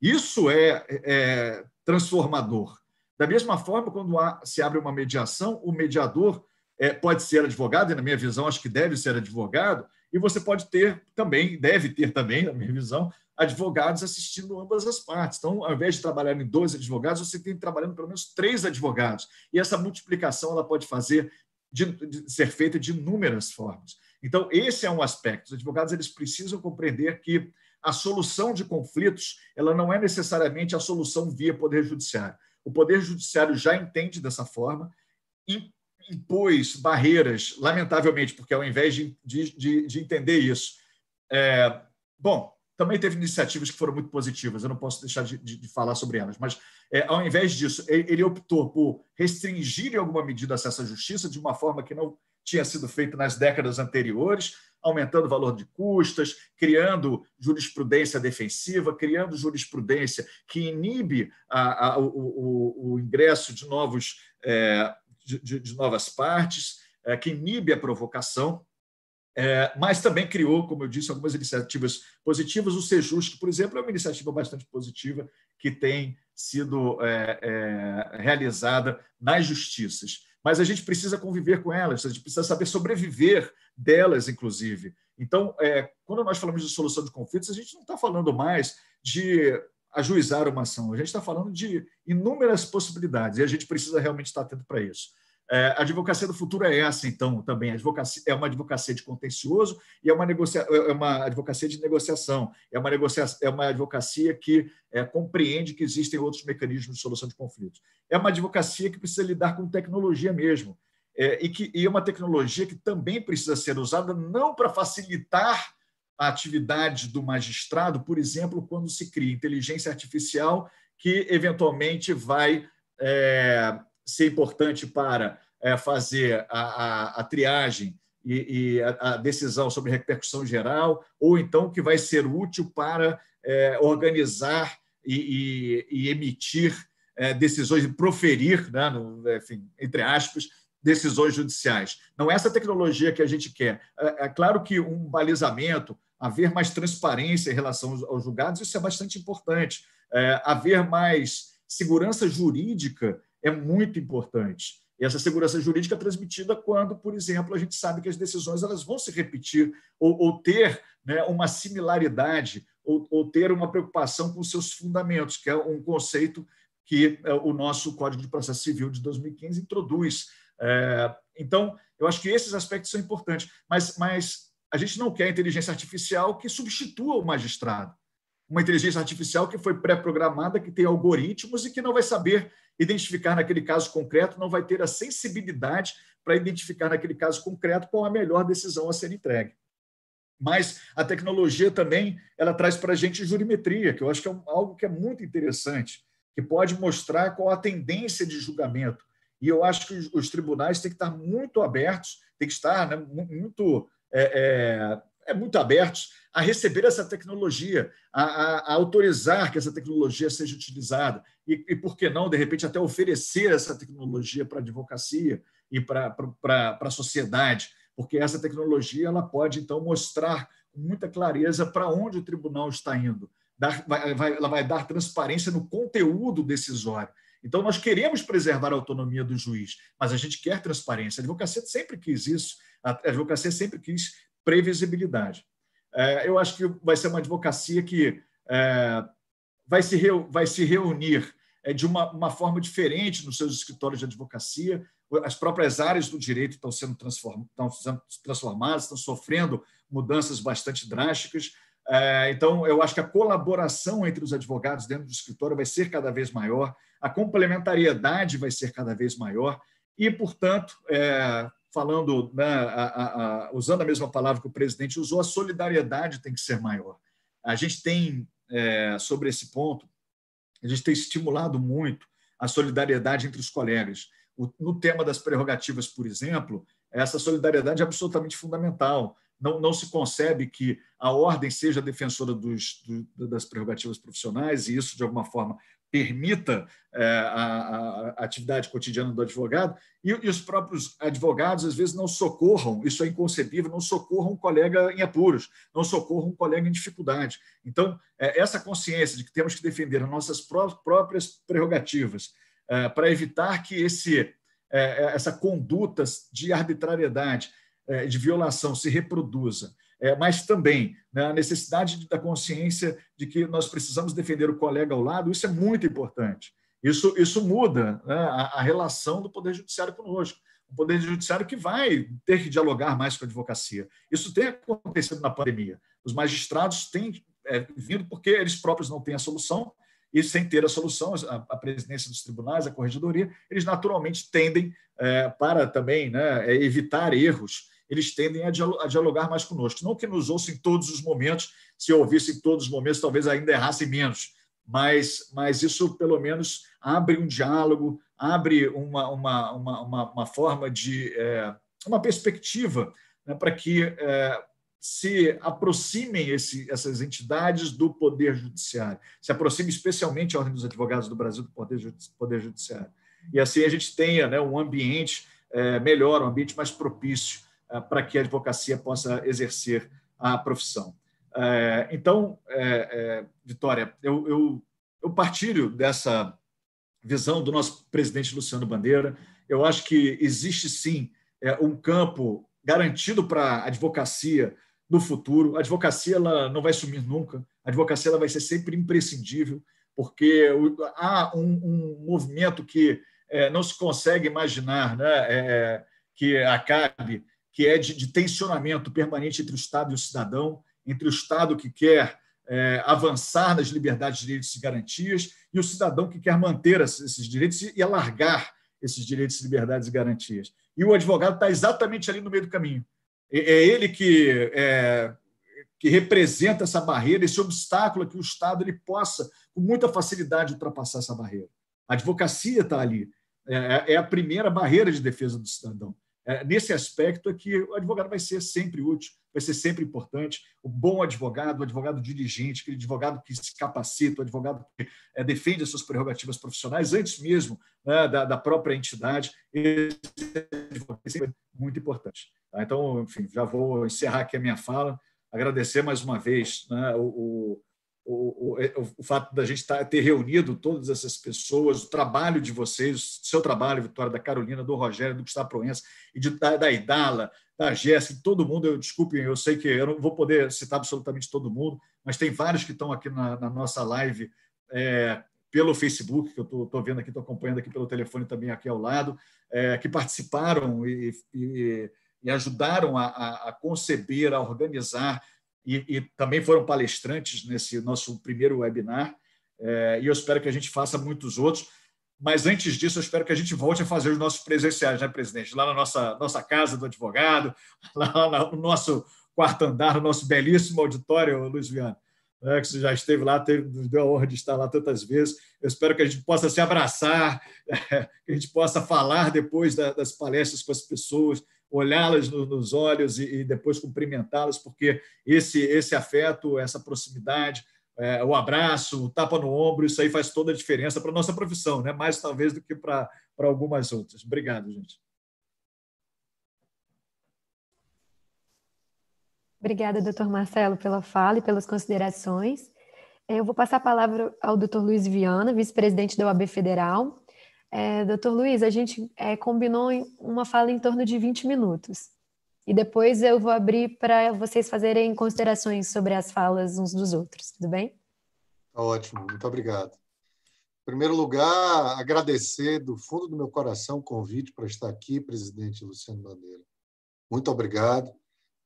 Isso é, é, é transformador. Da mesma forma, quando há, se abre uma mediação, o mediador é, pode ser advogado, e na minha visão acho que deve ser advogado, e você pode ter também, deve ter também, na minha visão, advogados assistindo ambas as partes. Então, ao invés de trabalhar em dois advogados, você tem trabalhando pelo menos três advogados. E essa multiplicação ela pode fazer de, de ser feita de inúmeras formas. Então, esse é um aspecto. Os advogados eles precisam compreender que a solução de conflitos ela não é necessariamente a solução via poder judiciário. O poder judiciário já entende dessa forma, impôs barreiras, lamentavelmente, porque ao invés de, de, de entender isso, é, bom, também teve iniciativas que foram muito positivas, eu não posso deixar de, de, de falar sobre elas, mas é, ao invés disso, ele, ele, optou por restringir em alguma medida o acesso à justiça de uma forma que não tinha sido feita nas décadas anteriores, aumentando o valor de custas, criando jurisprudência defensiva, criando jurisprudência que inibe a, a, o, o, o, ingresso de, novos, é, de, de, novas partes, é, que inibe a provocação. É, mas também criou, como eu disse, algumas iniciativas positivas. O Sejusc, por exemplo, é uma iniciativa bastante positiva que tem sido é, é, realizada nas justiças. Mas a gente precisa conviver com elas, a gente precisa saber sobreviver delas, inclusive. Então, é, quando nós falamos de solução de conflitos, a gente não está falando mais de ajuizar uma ação, a gente está falando de inúmeras possibilidades e a gente precisa realmente estar atento para isso. É, a advocacia do futuro é essa, então, também. A advocacia, é uma advocacia de contencioso e é uma, negocia, é, é uma advocacia de negociação. É uma, negociação, é uma advocacia que é, compreende que existem outros mecanismos de solução de conflitos. É uma advocacia que precisa lidar com tecnologia mesmo. É, e, que, e é uma tecnologia que também precisa ser usada não para facilitar a atividade do magistrado, por exemplo, quando se cria inteligência artificial que eventualmente vai é, ser importante para é, fazer a, a, a triagem e, e a, a, decisão sobre repercussão geral, ou então que vai ser útil para é, organizar e, e, e emitir é, decisões e proferir, né, no, enfim, entre aspas, decisões judiciais. Não é essa tecnologia que a gente quer. É, é claro que um balizamento, haver mais transparência em relação aos, aos julgados, isso é bastante importante. É, haver mais segurança jurídica é muito importante. E essa segurança jurídica é transmitida quando, por exemplo, a gente sabe que as decisões elas vão se repetir ou, ou ter né, uma similaridade ou, ou, ter uma preocupação com seus fundamentos, que é um conceito que é, o nosso Código de Processo Civil de 2015 introduz. É, então, eu acho que esses aspectos são importantes, mas, mas a gente não quer inteligência artificial que substitua o magistrado. Uma inteligência artificial que foi pré-programada, que tem algoritmos e que não vai saber identificar naquele caso concreto, não vai ter a sensibilidade para identificar naquele caso concreto qual a melhor decisão a ser entregue. Mas a tecnologia também ela traz para a gente jurimetria, que eu acho que é algo que é muito interessante, que pode mostrar qual a tendência de julgamento. E eu acho que os tribunais têm que estar muito abertos, têm que estar né, muito é, é, é, muito abertos a receber essa tecnologia, a, a, a autorizar que essa tecnologia seja utilizada e, e, por que não, de repente, até oferecer essa tecnologia para a advocacia e para, a sociedade, porque essa tecnologia ela pode, então, mostrar com muita clareza para onde o tribunal está indo. Dar, vai, vai, ela vai dar transparência no conteúdo decisório. Então, nós queremos preservar a autonomia do juiz, mas a gente quer transparência. A advocacia sempre quis isso. A advocacia sempre quis previsibilidade. É, eu acho que vai ser uma advocacia que é, vai, se vai se reunir é, de uma, uma forma diferente nos seus escritórios de advocacia. As próprias áreas do direito estão sendo, transform, estão sendo transformadas, estão sofrendo mudanças bastante drásticas. Então, eu acho que a colaboração entre os advogados dentro do escritório vai ser cada vez maior, a complementariedade vai ser cada vez maior e, portanto, é, falando, né, a, a, a, usando a mesma palavra que o presidente usou, a solidariedade tem que ser maior. A gente tem, é, sobre esse ponto, a gente tem estimulado muito a solidariedade entre os colegas. O, no tema das prerrogativas, por exemplo, essa solidariedade é absolutamente fundamental. Não, não se concebe que a ordem seja defensora dos, do, das prerrogativas profissionais, e isso, de alguma forma, permita é, a, a, atividade cotidiana do advogado, e, e, os próprios advogados, às vezes, não socorram, isso é inconcebível, não socorram um colega em apuros, não socorram um colega em dificuldade. Então, é, essa consciência de que temos que defender as nossas pró próprias prerrogativas é, para evitar que esse, é, é, essa conduta de arbitrariedade, é, de violação, se reproduza é, mas também né, a necessidade da consciência de que nós precisamos defender o colega ao lado, isso é muito importante. Isso, isso muda né, a, a, relação do Poder Judiciário conosco. O Poder Judiciário que vai ter que dialogar mais com a advocacia. Isso tem acontecido na pandemia. Os magistrados têm é, vindo porque eles próprios não têm a solução, e sem ter a solução, a, a presidência dos tribunais, a corregedoria, eles naturalmente tendem, é, para também né, é, evitar erros, eles tendem a dialogar mais conosco. Não que nos ouçam em todos os momentos, se ouvissem em todos os momentos, talvez ainda errasse menos, mas, mas isso, pelo menos, abre um diálogo, abre uma, uma, uma, uma, forma de. É, uma perspectiva né, para que é, se aproximem esse, essas entidades do Poder Judiciário, se aproxime especialmente a Ordem dos Advogados do Brasil do Poder, poder Judiciário. E assim a gente tenha né, um ambiente é, melhor, um ambiente mais propício eh, para que a advocacia possa exercer a profissão. Eh, então, eh, Vitória, eu, eu, eu partilho dessa visão do nosso presidente Luciano Bandeira. Eu acho que existe sim um campo garantido para a advocacia no futuro. A advocacia ela não vai sumir nunca, a advocacia ela vai ser sempre imprescindível, porque há um, um movimento que não se consegue imaginar né, que acabe que é de, de tensionamento permanente entre o Estado e o cidadão, entre o Estado que quer é, avançar nas liberdades, direitos e garantias e o cidadão que quer manter esses direitos e alargar esses direitos, liberdades e garantias. E o advogado está exatamente ali no meio do caminho. É, é ele que, é, que representa essa barreira, esse obstáculo que o Estado ele possa, com muita facilidade, ultrapassar essa barreira. A advocacia está ali. É, é a primeira barreira de defesa do cidadão. É, nesse aspecto é que o advogado vai ser sempre útil, vai ser sempre importante. O bom advogado, o advogado dirigente aquele advogado que se capacita, o advogado que é, defende as suas prerrogativas profissionais antes mesmo né, da, da, própria entidade, esse é muito importante. Tá? Então, enfim, já vou encerrar aqui a minha fala, agradecer mais uma vez né, o, o, é, o, o fato da gente tá, ter reunido todas essas pessoas, o trabalho de vocês, o seu trabalho, Vitória, da Carolina, do Rogério, do Gustavo Proença, e de, da, da Idala, da Jéssica, todo mundo, eu desculpe, eu sei que eu não vou poder citar absolutamente todo mundo, mas tem vários que estão aqui na, na nossa live é, pelo Facebook, que eu estou vendo aqui, estou acompanhando aqui pelo telefone também aqui ao lado, é, que participaram e, e, e ajudaram a, a, a conceber, a organizar e, e também foram palestrantes nesse nosso primeiro webinar. É, e eu espero que a gente faça muitos outros. Mas antes disso, eu espero que a gente volte a fazer os nossos presenciais, né, presidente? Lá na nossa, nossa casa do advogado, lá no nosso quarto andar, no nosso belíssimo auditório, Luiz Viana, né, que você já esteve lá, nos deu a honra de estar lá tantas vezes. Eu espero que a gente possa se abraçar, que a gente possa falar depois das palestras com as pessoas, olhá-las no, nos olhos e, e depois cumprimentá-las, porque esse, esse afeto, essa proximidade, é, o abraço, o tapa no ombro, isso aí faz toda a diferença para a nossa profissão, né? mais talvez do que para algumas outras. Obrigado, gente. Obrigada, doutor Marcelo, pela fala e pelas considerações. Eu vou passar a palavra ao doutor Luiz Viana, vice-presidente da OAB Federal, é, Doutor Luiz, a gente é, combinou uma fala em torno de 20 minutos. E depois eu vou abrir para vocês fazerem considerações sobre as falas uns dos outros, tudo bem? Tá ótimo, muito obrigado. Em primeiro lugar, agradecer do fundo do meu coração o convite para estar aqui, presidente Luciano Bandeira. Muito obrigado.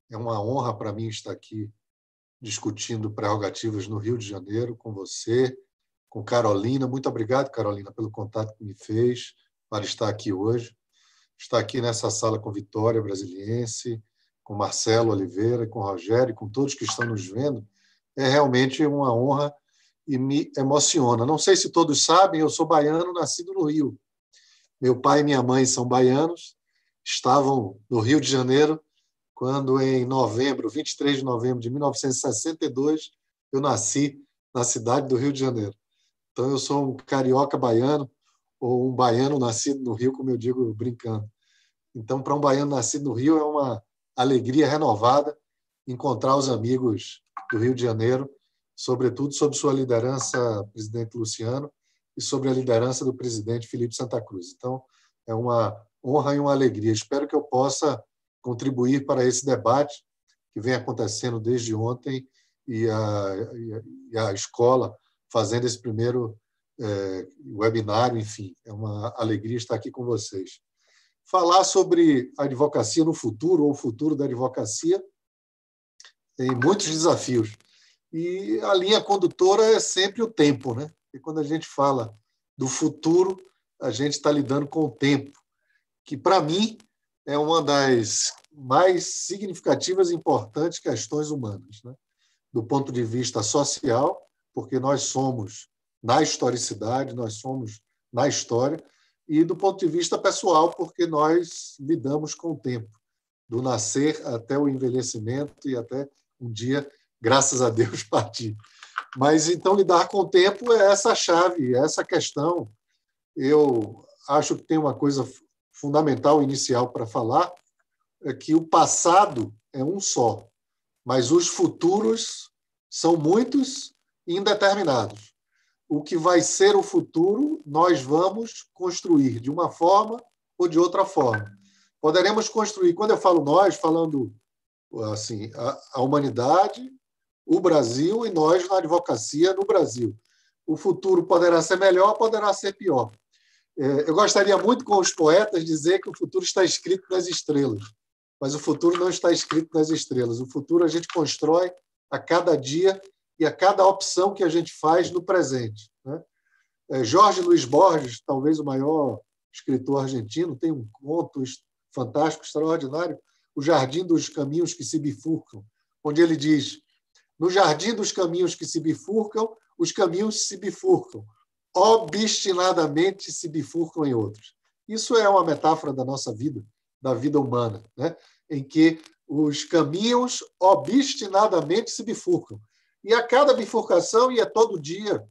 É uma honra para mim estar aqui discutindo prerrogativas no Rio de Janeiro com você, com Carolina. Muito obrigado, Carolina, pelo contato que me fez para estar aqui hoje. Estar aqui nessa sala com Vitória Brasiliense, com Marcelo Oliveira, com Rogério, com todos que estão nos vendo, é realmente uma honra e me emociona. Não sei se todos sabem, eu sou baiano, nascido no Rio. Meu pai e minha mãe são baianos, estavam no Rio de Janeiro quando, em novembro, 23 de novembro de 1962, eu nasci na cidade do Rio de Janeiro. Então, eu sou um carioca baiano, ou um baiano nascido no Rio, como eu digo brincando. Então, para um baiano nascido no Rio, é uma alegria renovada encontrar os amigos do Rio de Janeiro, sobretudo sob sua liderança, presidente Luciano, e sobre a liderança do presidente Felipe Santa Cruz. Então, é uma honra e uma alegria. Espero que eu possa contribuir para esse debate que vem acontecendo desde ontem e a, e a, e a escola fazendo esse primeiro é, webinário, enfim, é uma alegria estar aqui com vocês. Falar sobre a advocacia no futuro, ou o futuro da advocacia, tem muitos desafios. E a linha condutora é sempre o tempo, né? E quando a gente fala do futuro, a gente está lidando com o tempo, que para mim é uma das mais significativas e importantes questões humanas, né? do ponto de vista social, porque nós somos na historicidade, nós somos na história, e do ponto de vista pessoal, porque nós lidamos com o tempo, do nascer até o envelhecimento e até um dia, graças a Deus, partir. Mas então lidar com o tempo é essa chave, é essa questão. Eu acho que tem uma coisa fundamental inicial para falar, é que o passado é um só, mas os futuros são muitos indeterminados. O que vai ser o futuro, nós vamos construir de uma forma ou de outra forma. Poderemos construir, quando eu falo nós, falando assim, a, a humanidade, o Brasil e nós na advocacia no Brasil. O futuro poderá ser melhor, poderá ser pior. É, eu gostaria muito com os poetas dizer que o futuro está escrito nas estrelas, mas o futuro não está escrito nas estrelas. O futuro a gente constrói a cada dia e a cada opção que a gente faz no presente. Né? É, Jorge Luiz Borges, talvez o maior escritor argentino, tem um conto fantástico, extraordinário, O Jardim dos Caminhos que se Bifurcam, onde ele diz: No jardim dos caminhos que se bifurcam, os caminhos se bifurcam, obstinadamente se bifurcam em outros. Isso é uma metáfora da nossa vida, da vida humana, né? em que os caminhos obstinadamente se bifurcam. E a cada bifurcação, e é todo dia,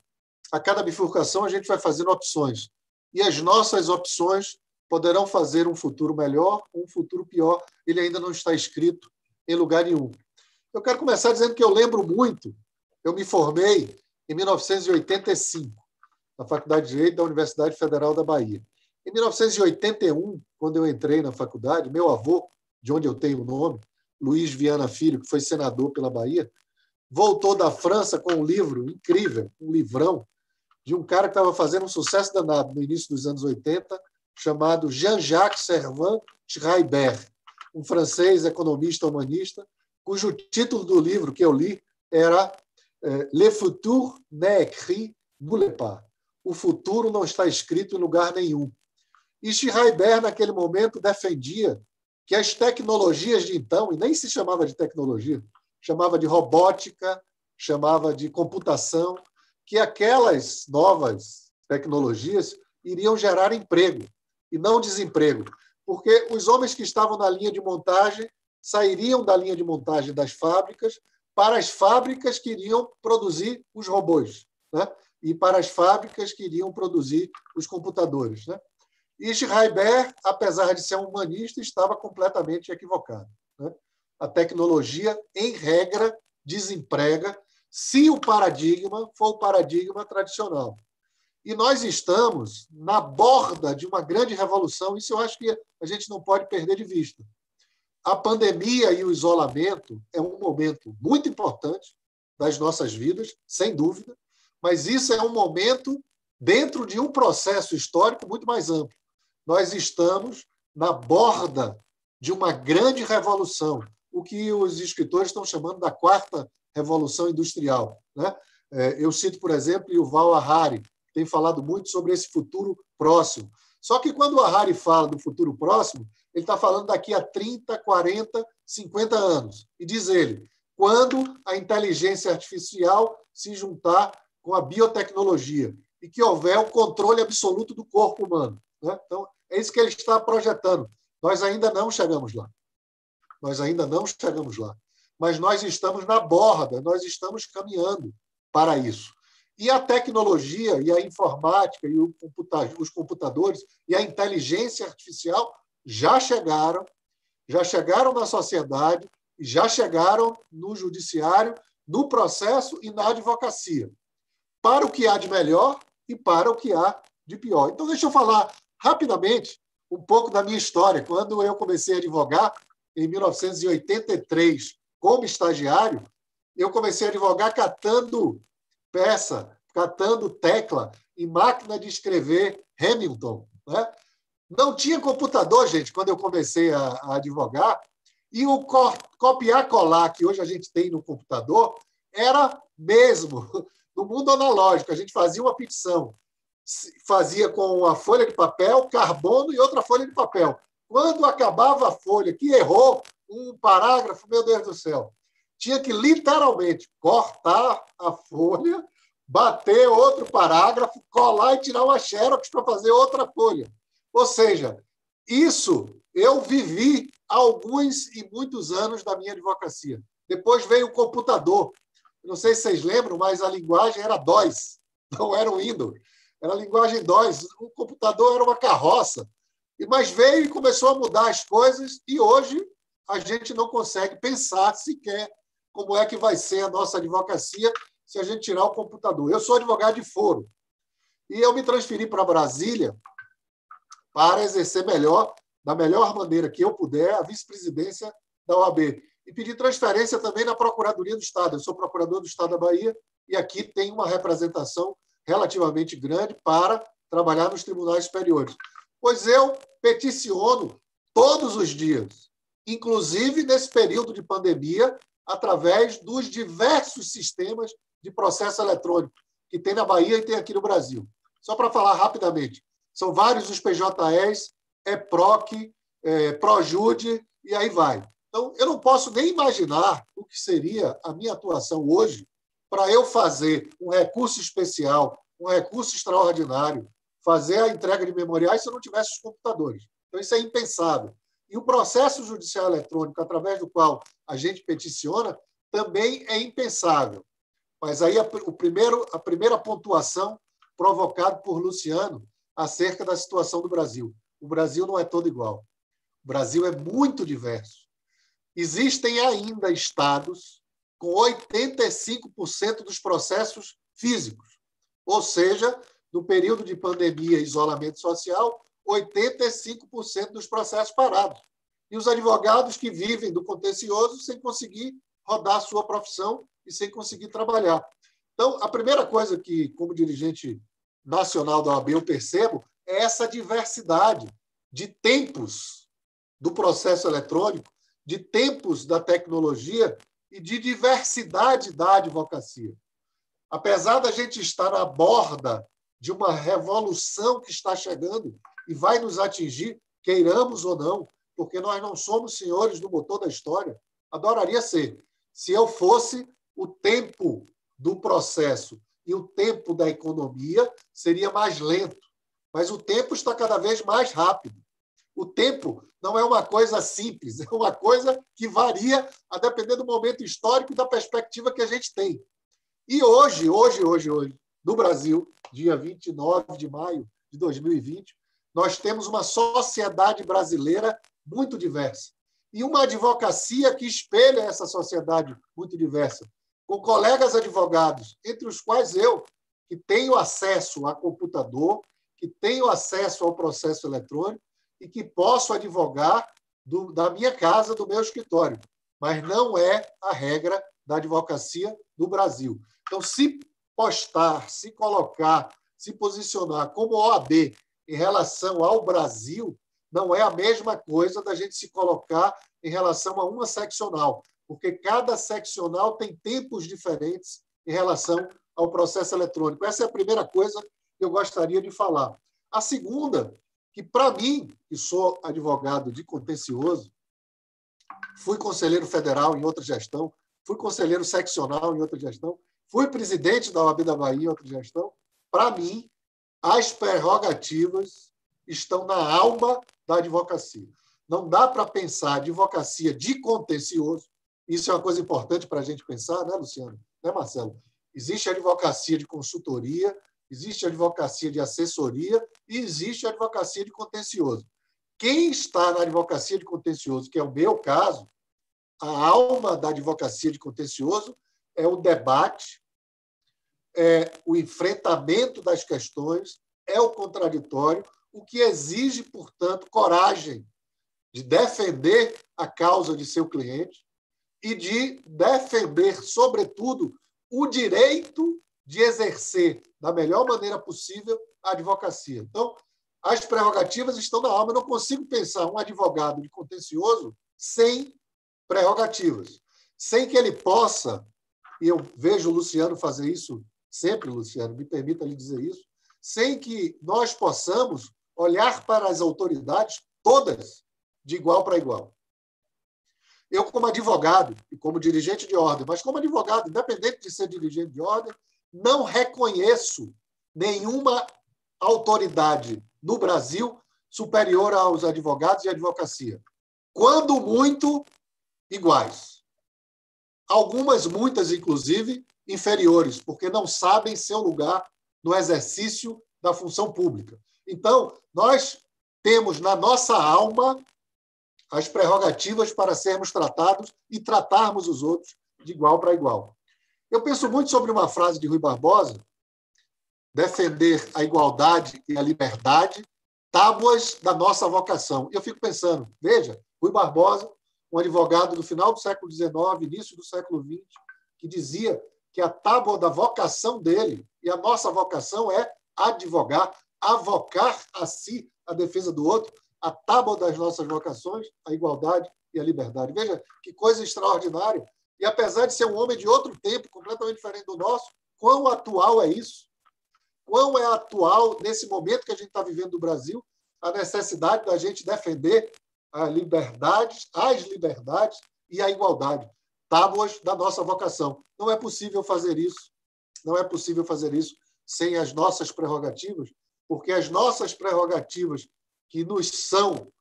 a cada bifurcação a gente vai fazendo opções. E as nossas opções poderão fazer um futuro melhor ou um futuro pior. Ele ainda não está escrito em lugar nenhum. Eu quero começar dizendo que eu lembro muito. Eu me formei em 1985 na Faculdade de Direito da Universidade Federal da Bahia. Em 1981, quando eu entrei na faculdade, meu avô, de onde eu tenho o nome, Luiz Viana Filho, que foi senador pela Bahia, voltou da França com um livro incrível, um livrão, de um cara que estava fazendo um sucesso danado no início dos anos 80, chamado Jean-Jacques Servan Schreiber, um francês economista humanista, cujo título do livro que eu li era eh, Le futur n'est écrit nulle part. O futuro não está escrito em lugar nenhum. E Schreiber, naquele momento, defendia que as tecnologias de então, e nem se chamava de tecnologia, chamava de robótica, chamava de computação, que aquelas novas tecnologias iriam gerar emprego e não desemprego, porque os homens que estavam na linha de montagem sairiam da linha de montagem das fábricas para as fábricas que iriam produzir os robôs, né? e para as fábricas que iriam produzir os computadores. Né? E Schreiber, apesar de ser um humanista, estava completamente equivocado. Né? a tecnologia, em regra, desemprega se o paradigma for o paradigma tradicional. E nós estamos na borda de uma grande revolução, isso eu acho que a gente não pode perder de vista. A pandemia e o isolamento é um momento muito importante das nossas vidas, sem dúvida, mas isso é um momento dentro de um processo histórico muito mais amplo. Nós estamos na borda de uma grande revolução o que os escritores estão chamando da quarta revolução industrial. Né? É, eu cito, por exemplo, o Val Harari, que tem falado muito sobre esse futuro próximo. Só que quando o Harari fala do futuro próximo, ele está falando daqui a 30, 40, 50 anos. E diz ele, quando a inteligência artificial se juntar com a biotecnologia e que houver o controle absoluto do corpo humano. Né? Então, é isso que ele está projetando. Nós ainda não chegamos lá. Nós ainda não chegamos lá. Mas nós estamos na borda, nós estamos caminhando para isso. E a tecnologia, e a informática, e computa os computadores, e a inteligência artificial já chegaram, já chegaram na sociedade, já chegaram no judiciário, no processo e na advocacia. Para o que há de melhor e para o que há de pior. Então, deixa eu falar rapidamente um pouco da minha história. Quando eu comecei a advogar, em 1983, como estagiário, eu comecei a advogar catando peça, catando tecla em máquina de escrever Hamilton. Né? Não tinha computador, gente, quando eu comecei a, a advogar. E o co copiar-colar que hoje a gente tem no computador era mesmo no mundo analógico. A gente fazia uma petição, fazia com uma folha de papel, carbono e outra folha de papel. Quando acabava a folha, que errou um parágrafo, meu Deus do céu, tinha que literalmente cortar a folha, bater outro parágrafo, colar e tirar uma xerox para fazer outra folha. Ou seja, isso eu vivi alguns e muitos anos da minha advocacia. Depois veio o computador. Não sei se vocês lembram, mas a linguagem era DOS, não era o Windows. Era a linguagem DOS. O computador era uma carroça mas veio e começou a mudar as coisas, e hoje a gente não consegue pensar sequer como é que vai ser a nossa advocacia se a gente tirar o computador. Eu sou advogado de foro, e eu me transferi para Brasília para exercer melhor, da melhor maneira que eu puder, a vice-presidência da OAB. E pedi transferência também na Procuradoria do Estado. Eu sou procurador do Estado da Bahia e aqui tem uma representação relativamente grande para trabalhar nos tribunais superiores. Pois eu peticiono todos os dias, inclusive nesse período de pandemia, através dos diversos sistemas de processo eletrônico que tem na Bahia e tem aqui no Brasil. Só para falar rapidamente, são vários os PJEs, é PROC, é, PROJUDE e aí vai. Então, eu não posso nem imaginar o que seria a minha atuação hoje para eu fazer um recurso especial, um recurso extraordinário, fazer a entrega de memoriais se não tivesse os computadores. Então, isso é impensável. E o processo judicial eletrônico, através do qual a gente peticiona, também é impensável. Mas aí a, o primeiro, a primeira pontuação provocada por Luciano acerca da situação do Brasil. O Brasil não é todo igual. O Brasil é muito diverso. Existem ainda estados com 85% dos processos físicos, ou seja, no período de pandemia e isolamento social, 85% dos processos parados. E os advogados que vivem do contencioso sem conseguir rodar a sua profissão e sem conseguir trabalhar. Então, a primeira coisa que, como dirigente nacional da OAB, eu percebo é essa diversidade de tempos do processo eletrônico, de tempos da tecnologia e de diversidade da advocacia. Apesar da gente estar à borda de uma revolução que está chegando e vai nos atingir, queiramos ou não, porque nós não somos senhores do motor da história. Adoraria ser. Se eu fosse, o tempo do processo e o tempo da economia seria mais lento. Mas o tempo está cada vez mais rápido. O tempo não é uma coisa simples, é uma coisa que varia a depender do momento histórico e da perspectiva que a gente tem. E hoje, hoje, hoje, hoje, no Brasil, dia 29 de maio de 2020, nós temos uma sociedade brasileira muito diversa e uma advocacia que espelha essa sociedade muito diversa, com colegas advogados, entre os quais eu, que tenho acesso a computador, que tenho acesso ao processo eletrônico e que posso advogar do, da minha casa, do meu escritório. Mas não é a regra da advocacia no Brasil. Então, se postar, se colocar, se posicionar como OAB em relação ao Brasil, não é a mesma coisa da gente se colocar em relação a uma seccional, porque cada seccional tem tempos diferentes em relação ao processo eletrônico. Essa é a primeira coisa que eu gostaria de falar. A segunda, que para mim, que sou advogado de contencioso, fui conselheiro federal em outra gestão, fui conselheiro seccional em outra gestão, fui presidente da OAB da Bahia, outra gestão. Para mim, as prerrogativas estão na alma da advocacia. Não dá para pensar advocacia de contencioso. Isso é uma coisa importante para a gente pensar, né, Luciano? Né, Marcelo? Existe advocacia de consultoria, existe advocacia de assessoria e existe advocacia de contencioso. Quem está na advocacia de contencioso, que é o meu caso, a alma da advocacia de contencioso é o debate, é o enfrentamento das questões, é o contraditório, o que exige, portanto, coragem de defender a causa de seu cliente e de defender, sobretudo, o direito de exercer da melhor maneira possível a advocacia. Então, as prerrogativas estão na alma. Eu não consigo pensar um advogado de contencioso sem prerrogativas, sem que ele possa, e eu vejo o Luciano fazer isso sempre, Luciano, me permita lhe dizer isso, sem que nós possamos olhar para as autoridades todas de igual para igual. Eu, como advogado e como dirigente de ordem, mas como advogado, independente de ser dirigente de ordem, não reconheço nenhuma autoridade no Brasil superior aos advogados e advocacia. Quando muito, iguais. Algumas, muitas, inclusive, inferiores, porque não sabem seu lugar no exercício da função pública. Então, nós temos na nossa alma as prerrogativas para sermos tratados e tratarmos os outros de igual para igual. Eu penso muito sobre uma frase de Rui Barbosa, defender a igualdade e a liberdade, tábuas da nossa vocação. Eu fico pensando, veja, Rui Barbosa, um advogado do final do século XIX, início do século XX, que dizia que é a tábua da vocação dele, e a nossa vocação é advogar, avocar a si a defesa do outro, a tábua das nossas vocações, a igualdade e a liberdade. Veja que coisa extraordinária. E apesar de ser um homem de outro tempo, completamente diferente do nosso, quão atual é isso? Quão é atual, nesse momento que a gente está vivendo no Brasil, a necessidade da gente defender a liberdade, as liberdades e a igualdade tábuas da nossa vocação. Não é possível fazer isso. Não é possível fazer isso sem as nossas prerrogativas, porque as nossas prerrogativas que nos são,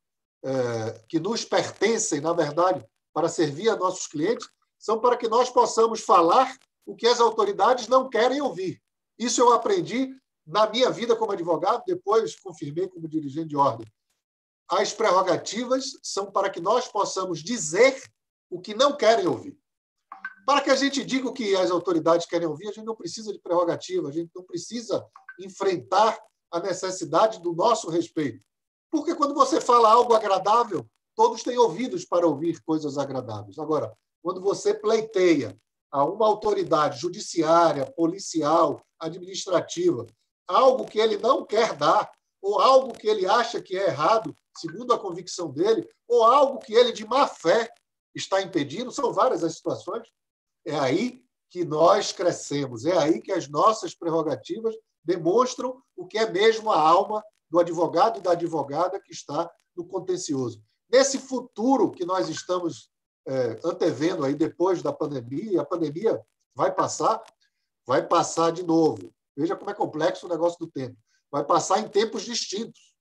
é, que nos pertencem, na verdade, para servir a nossos clientes, são para que nós possamos falar o que as autoridades não querem ouvir. Isso eu aprendi na minha vida como advogado, depois confirmei como dirigente de ordem. As prerrogativas são para que nós possamos dizer o que não querem ouvir. Para que a gente diga o que as autoridades querem ouvir, a gente não precisa de prerrogativa, a gente não precisa enfrentar a necessidade do nosso respeito. Porque quando você fala algo agradável, todos têm ouvidos para ouvir coisas agradáveis. Agora, quando você pleiteia a uma autoridade judiciária, policial, administrativa, algo que ele não quer dar, ou algo que ele acha que é errado, segundo a convicção dele, ou algo que ele, de má fé, está impedindo, são várias as situações. É aí que nós crescemos, é aí que as nossas prerrogativas demonstram o que é mesmo a alma do advogado, e da advogada que está no contencioso. Nesse futuro que nós estamos é, antevendo aí depois da pandemia, e a pandemia vai passar, vai passar de novo. Veja como é complexo o negócio do tempo. Vai passar em tempos distintos.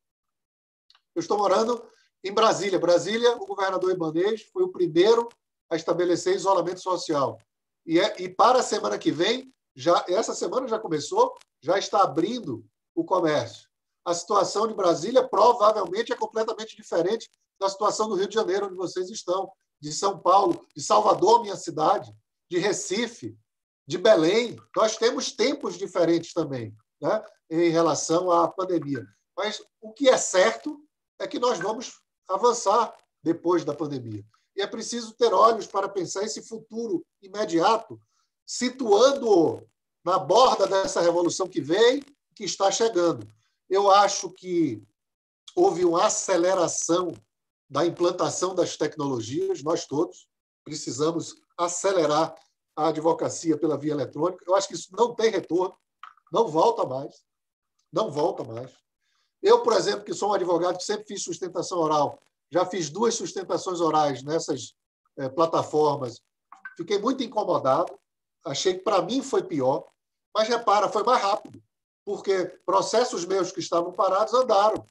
Eu estou morando em Brasília, Brasília, o governador Ibanez foi o primeiro a estabelecer isolamento social. E, é, e para a semana que vem, já essa semana já começou, já está abrindo o comércio. A situação de Brasília provavelmente é completamente diferente da situação do Rio de Janeiro, onde vocês estão, de São Paulo, de Salvador, minha cidade, de Recife, de Belém. Nós temos tempos diferentes também né, em relação à pandemia. Mas o que é certo é que nós vamos avançar depois da pandemia. E é preciso ter olhos para pensar esse futuro imediato, situando-o na borda dessa revolução que vem, que está chegando. Eu acho que houve uma aceleração da implantação das tecnologias, nós todos precisamos acelerar a advocacia pela via eletrônica. Eu acho que isso não tem retorno, não volta mais, não volta mais. Eu, por exemplo, que sou um advogado que sempre fiz sustentação oral, já fiz duas sustentações orais nessas é, plataformas. Fiquei muito incomodado, achei que para mim foi pior, mas repara, foi mais rápido, porque processos meus que estavam parados andaram.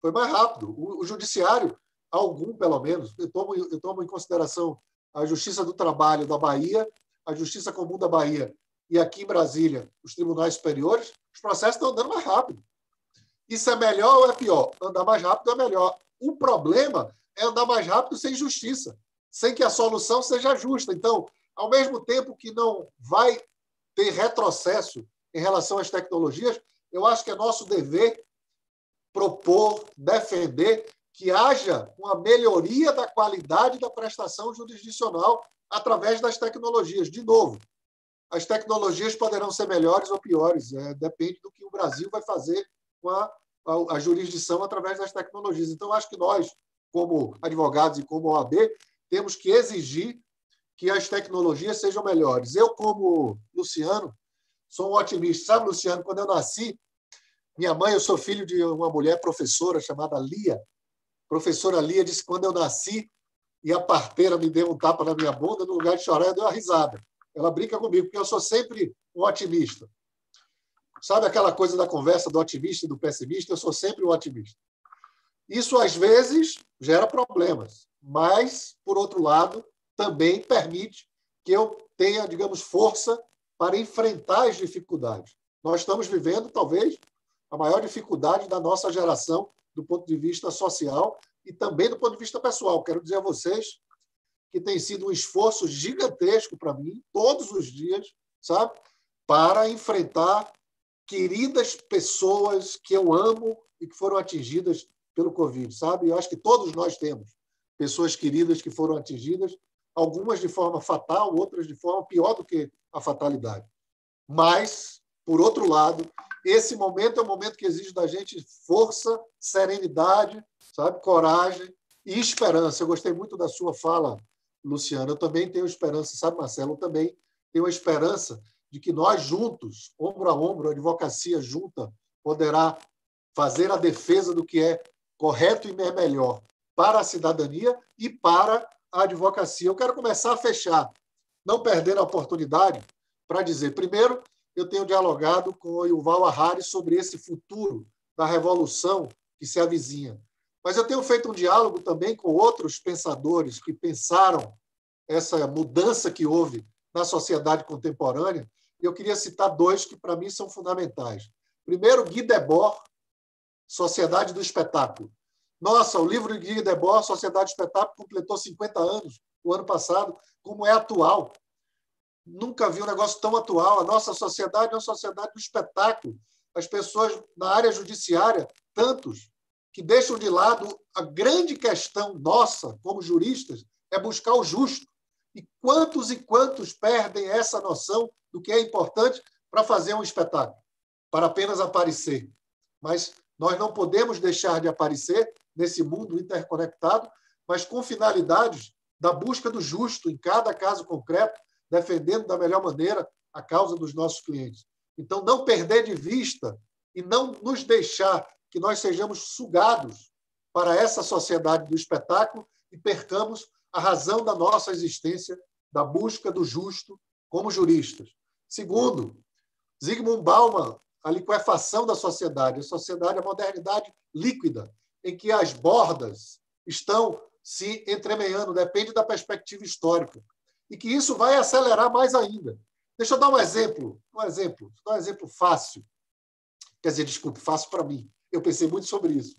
Foi mais rápido. O, o judiciário, algum pelo menos, eu tomo, eu tomo em consideração a Justiça do Trabalho da Bahia, a Justiça Comum da Bahia e aqui em Brasília, os tribunais superiores, os processos estão andando mais rápido. Isso é melhor ou é pior? Andar mais rápido é melhor. O problema é andar mais rápido sem justiça, sem que a solução seja justa. Então, ao mesmo tempo que não vai ter retrocesso em relação às tecnologias, eu acho que é nosso dever propor, defender que haja uma melhoria da qualidade da prestação jurisdicional através das tecnologias. De novo, as tecnologias poderão ser melhores ou piores, é, depende do que o Brasil vai fazer com a a, a jurisdição através das tecnologias. Então, acho que nós, como advogados e como OAB, temos que exigir que as tecnologias sejam melhores. Eu, como Luciano, sou um otimista. Sabe, Luciano, quando eu nasci, minha mãe, eu sou filho de uma mulher professora chamada Lia. Professora Lia disse: quando eu nasci e a parteira me deu um tapa na minha bunda, no lugar de chorar, eu dei uma risada. Ela brinca comigo, porque eu sou sempre um otimista. Sabe aquela coisa da conversa do otimista e do pessimista? Eu sou sempre o otimista. Isso, às vezes, gera problemas, mas, por outro lado, também permite que eu tenha, digamos, força para enfrentar as dificuldades. Nós estamos vivendo, talvez, a maior dificuldade da nossa geração do ponto de vista social e também do ponto de vista pessoal. Quero dizer a vocês que tem sido um esforço gigantesco para mim, todos os dias, sabe, para enfrentar queridas pessoas que eu amo e que foram atingidas pelo Covid, sabe? Eu acho que todos nós temos pessoas queridas que foram atingidas, algumas de forma fatal, outras de forma pior do que a fatalidade. Mas, por outro lado, esse momento é um momento que exige da gente força, serenidade, sabe? Coragem e esperança. Eu gostei muito da sua fala, Luciana. Eu também tenho esperança, sabe, Marcelo? Eu também tenho esperança de que nós juntos, ombro a ombro, a advocacia junta, poderá fazer a defesa do que é correto e melhor para a cidadania e para a advocacia. Eu quero começar a fechar, não perdendo a oportunidade, para dizer, primeiro, eu tenho dialogado com o Yuval Harari sobre esse futuro da revolução que se avizinha. Mas eu tenho feito um diálogo também com outros pensadores que pensaram essa mudança que houve na sociedade contemporânea eu queria citar dois que, para mim, são fundamentais. Primeiro, Guy Debord, Sociedade do Espetáculo. Nossa, o livro de Guy Debord, Sociedade do Espetáculo, completou 50 anos o ano passado, como é atual. Nunca vi um negócio tão atual. A nossa sociedade é uma sociedade do espetáculo. As pessoas na área judiciária, tantos, que deixam de lado a grande questão nossa, como juristas, é buscar o justo. E quantos e quantos perdem essa noção do que é importante para fazer um espetáculo, para apenas aparecer. Mas nós não podemos deixar de aparecer nesse mundo interconectado, mas com finalidades da busca do justo em cada caso concreto, defendendo da melhor maneira a causa dos nossos clientes. Então, não perder de vista e não nos deixar que nós sejamos sugados para essa sociedade do espetáculo e percamos a razão da nossa existência, da busca do justo como juristas. Segundo, Zygmunt Bauman, a liquefação da sociedade, a sociedade, é a modernidade líquida, em que as bordas estão se entremeando, depende da perspectiva histórica. E que isso vai acelerar mais ainda. Deixa eu dar um exemplo, um exemplo, um exemplo fácil. Quer dizer, desculpe, fácil para mim. Eu pensei muito sobre isso.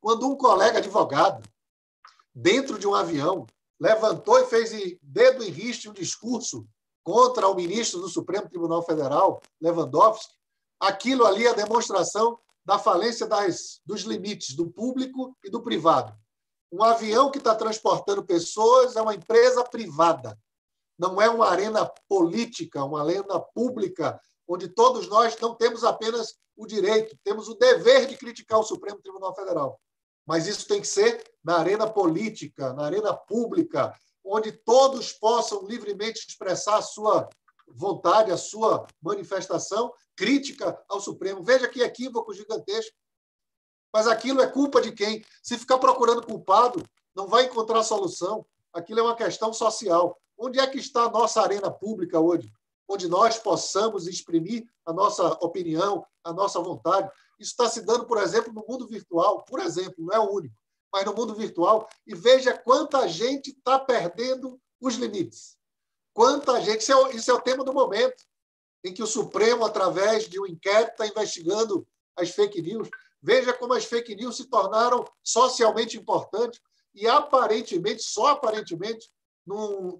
Quando um colega advogado, dentro de um avião, levantou e fez dedo em riste um discurso contra o ministro do Supremo Tribunal Federal, Lewandowski, aquilo ali é a demonstração da falência das, dos limites do público e do privado. Um avião que está transportando pessoas é uma empresa privada, não é uma arena política, uma arena pública, onde todos nós não temos apenas o direito, temos o dever de criticar o Supremo Tribunal Federal. Mas isso tem que ser na arena política, na arena pública, onde todos possam livremente expressar a sua vontade, a sua manifestação crítica ao Supremo. Veja que equívoco gigantesco. Mas aquilo é culpa de quem? Se ficar procurando culpado, não vai encontrar solução. Aquilo é uma questão social. Onde é que está a nossa arena pública hoje? Onde nós possamos exprimir a nossa opinião, a nossa vontade, isso está se dando, por exemplo, no mundo virtual, por exemplo, não é o único, mas no mundo virtual, e veja quanta gente está perdendo os limites. Quanta gente. Isso é, isso é o tema do momento, em que o Supremo, através de um inquérito, está investigando as fake news. Veja como as fake news se tornaram socialmente importantes e aparentemente, só aparentemente, num,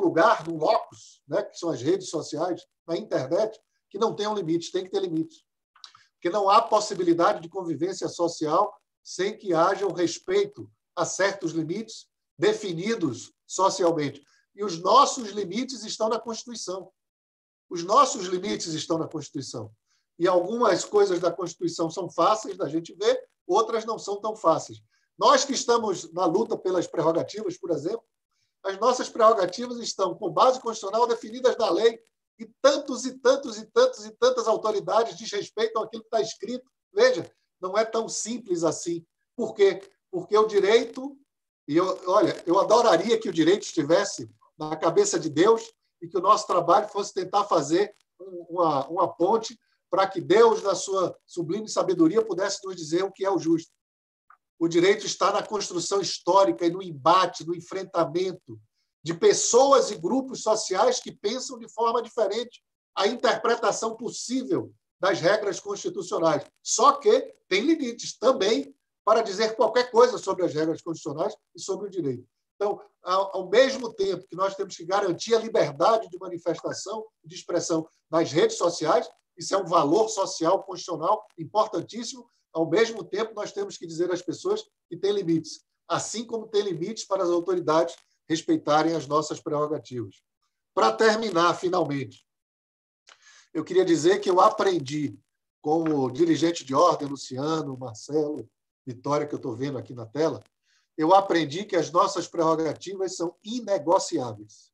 lugar, num locus, né, que são as redes sociais, na internet, que não tem um limite, tem que ter limites que não há possibilidade de convivência social sem que haja um respeito a certos limites definidos socialmente. E os nossos limites estão na Constituição. Os nossos limites estão na Constituição. E algumas coisas da Constituição são fáceis da gente ver, outras não são tão fáceis. Nós que estamos na luta pelas prerrogativas, por exemplo, as nossas prerrogativas estão, com base constitucional, definidas na lei e tantos e tantos e tantos e tantas autoridades desrespeitam aquilo que está escrito. Veja, não é tão simples assim. Por quê? Porque o direito, e eu, olha, eu adoraria que o direito estivesse na cabeça de Deus e que o nosso trabalho fosse tentar fazer uma, uma ponte para que Deus, na sua sublime sabedoria, pudesse nos dizer o que é o justo. O direito está na construção histórica e no embate, no enfrentamento, de pessoas e grupos sociais que pensam de forma diferente a interpretação possível das regras constitucionais. Só que tem limites também para dizer qualquer coisa sobre as regras constitucionais e sobre o direito. Então, ao mesmo tempo que nós temos que garantir a liberdade de manifestação e de expressão nas redes sociais, isso é um valor social constitucional importantíssimo, ao mesmo tempo nós temos que dizer às pessoas que tem limites, assim como tem limites para as autoridades respeitarem as nossas prerrogativas. Para terminar, finalmente, eu queria dizer que eu aprendi como dirigente de ordem, Luciano, Marcelo, Vitória, que eu estou vendo aqui na tela, eu aprendi que as nossas prerrogativas são inegociáveis.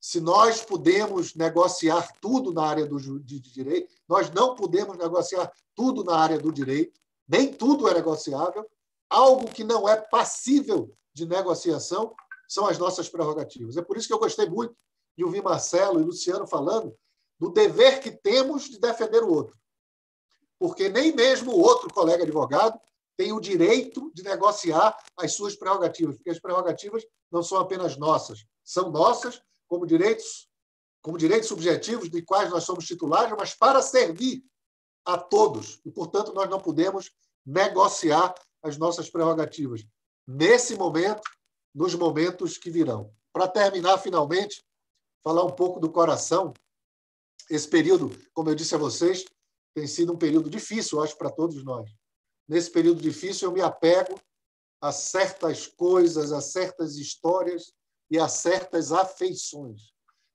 Se nós podemos negociar tudo na área do de direito, nós não podemos negociar tudo na área do direito, nem tudo é negociável. Algo que não é passível de negociação são as nossas prerrogativas. É por isso que eu gostei muito de ouvir Marcelo e Luciano falando do dever que temos de defender o outro. Porque nem mesmo o outro colega advogado tem o direito de negociar as suas prerrogativas, porque as prerrogativas não são apenas nossas, são nossas como direitos, como direitos subjetivos de quais nós somos titulares, mas para servir a todos. E, portanto, nós não podemos negociar as nossas prerrogativas. Nesse momento, nos momentos que virão. Para terminar, finalmente, falar um pouco do coração. Esse período, como eu disse a vocês, tem sido um período difícil, acho, para todos nós. Nesse período difícil, eu me apego a certas coisas, a certas histórias e a certas afeições.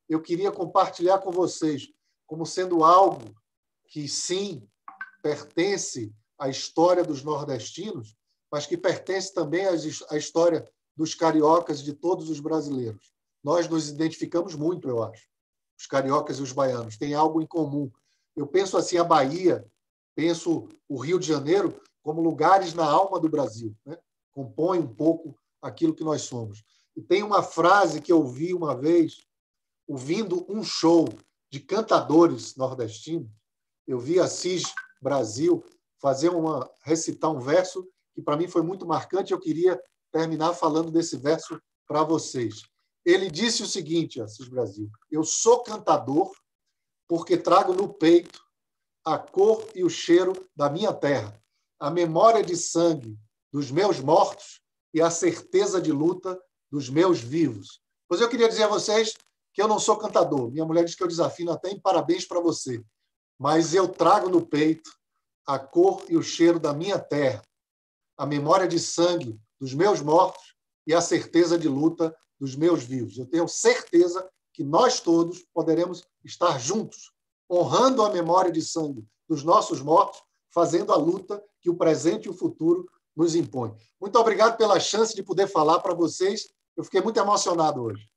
Eu queria compartilhar com vocês como sendo algo que, sim, pertence à história dos nordestinos, mas que pertence também à história dos cariocas e de todos os brasileiros. Nós nos identificamos muito, eu acho, os cariocas e os baianos. têm algo em comum. Eu penso assim a Bahia, penso o Rio de Janeiro como lugares na alma do Brasil, né? compõe um pouco aquilo que nós somos. E tem uma frase que eu vi uma vez, ouvindo um show de cantadores nordestinos, eu vi Assis Brasil fazer uma recitar um verso que para mim foi muito marcante, eu queria terminar falando desse verso para vocês. Ele disse o seguinte, Assis Brasil: Eu sou cantador porque trago no peito a cor e o cheiro da minha terra, a memória de sangue dos meus mortos e a certeza de luta dos meus vivos. Pois eu queria dizer a vocês que eu não sou cantador. Minha mulher diz que eu desafino até em parabéns para você. Mas eu trago no peito a cor e o cheiro da minha terra, a memória de sangue dos meus mortos e a certeza de luta dos meus vivos. Eu tenho certeza que nós todos poderemos estar juntos, honrando a memória de sangue dos nossos mortos, fazendo a luta que o presente e o futuro nos impõem. Muito obrigado pela chance de poder falar para vocês. Eu fiquei muito emocionado hoje.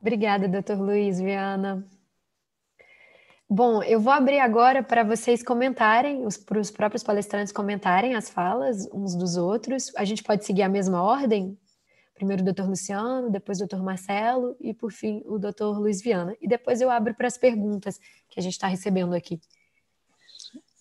Obrigada, doutor Luiz Viana. Bom, eu vou abrir agora para vocês comentarem, para os próprios palestrantes comentarem as falas uns dos outros. A gente pode seguir a mesma ordem? Primeiro o doutor Luciano, depois o doutor Marcelo e, por fim, o doutor Luiz Viana. E depois eu abro para as perguntas que a gente está recebendo aqui.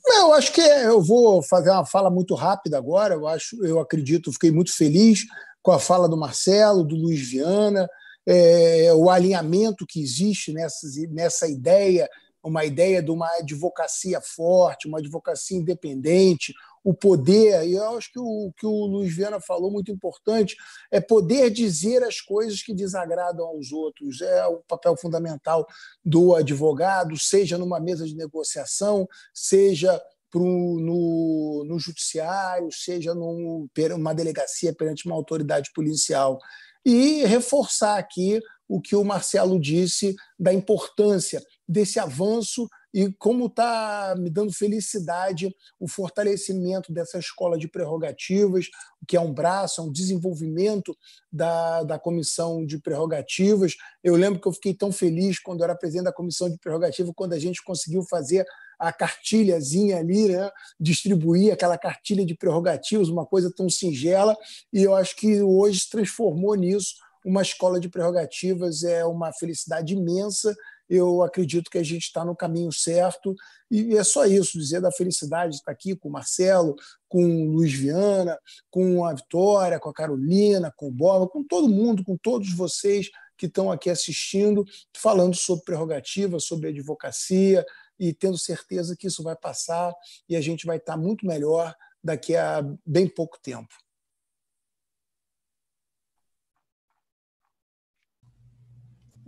Não, acho que é, eu vou fazer uma fala muito rápida agora. Eu acho, eu acredito, fiquei muito feliz com a fala do Marcelo, do Luiz Viana, é, o alinhamento que existe nessa ideia uma ideia de uma advocacia forte, uma advocacia independente, o poder, e eu acho que o que o Luiz Viana falou muito importante, é poder dizer as coisas que desagradam aos outros. É o papel fundamental do advogado, seja numa mesa de negociação, seja pro, no, no judiciário, seja numa delegacia perante uma autoridade policial. E reforçar aqui o que o Marcelo disse da importância desse avanço e como está me dando felicidade o fortalecimento dessa escola de prerrogativas, que é um braço, é um desenvolvimento da, da comissão de prerrogativas. Eu lembro que eu fiquei tão feliz quando eu era presidente da comissão de prerrogativas, quando a gente conseguiu fazer a cartilhazinha ali, né? distribuir aquela cartilha de prerrogativas, uma coisa tão singela, e eu acho que hoje se transformou nisso uma escola de prerrogativas é uma felicidade imensa. Eu acredito que a gente está no caminho certo. E é só isso, dizer da felicidade estar tá aqui com o Marcelo, com o Luiz Viana, com a Vitória, com a Carolina, com o Borba, com todo mundo, com todos vocês que estão aqui assistindo, falando sobre prerrogativa, sobre advocacia, e tendo certeza que isso vai passar e a gente vai estar tá muito melhor daqui a bem pouco tempo.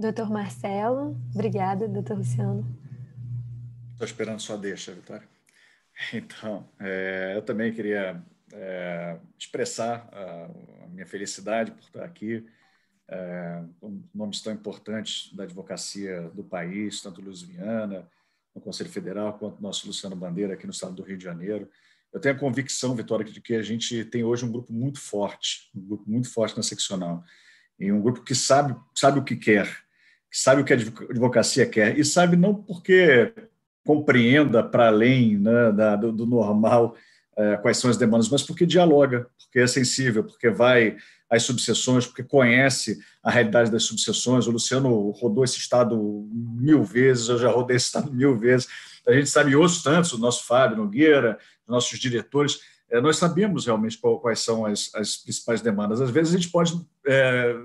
Doutor Marcelo, obrigada, doutor Luciano. Estou esperando sua deixa, Vitória. Então, é, eu também queria é, expressar a, a, minha felicidade por estar aqui. É, nomes tão importantes da advocacia do país, tanto Luiz Viana, no Conselho Federal, quanto nosso Luciano Bandeira aqui no estado do Rio de Janeiro. Eu tenho a convicção, Vitória, de que a gente tem hoje um grupo muito forte, um grupo muito forte na seccional, e um grupo que sabe, sabe o que quer que sabe o que a advocacia quer e sabe não porque compreenda para além né, da, do, do, normal é, quais são as demandas, mas porque dialoga, porque é sensível, porque vai às subseções, porque conhece a realidade das subseções. O Luciano rodou esse estado mil vezes, eu já rodei esse estado mil vezes. A gente sabe outros tantos, o nosso Fábio Nogueira, nossos diretores, é, nós sabemos realmente quais são as, as, principais demandas. Às vezes a gente pode é,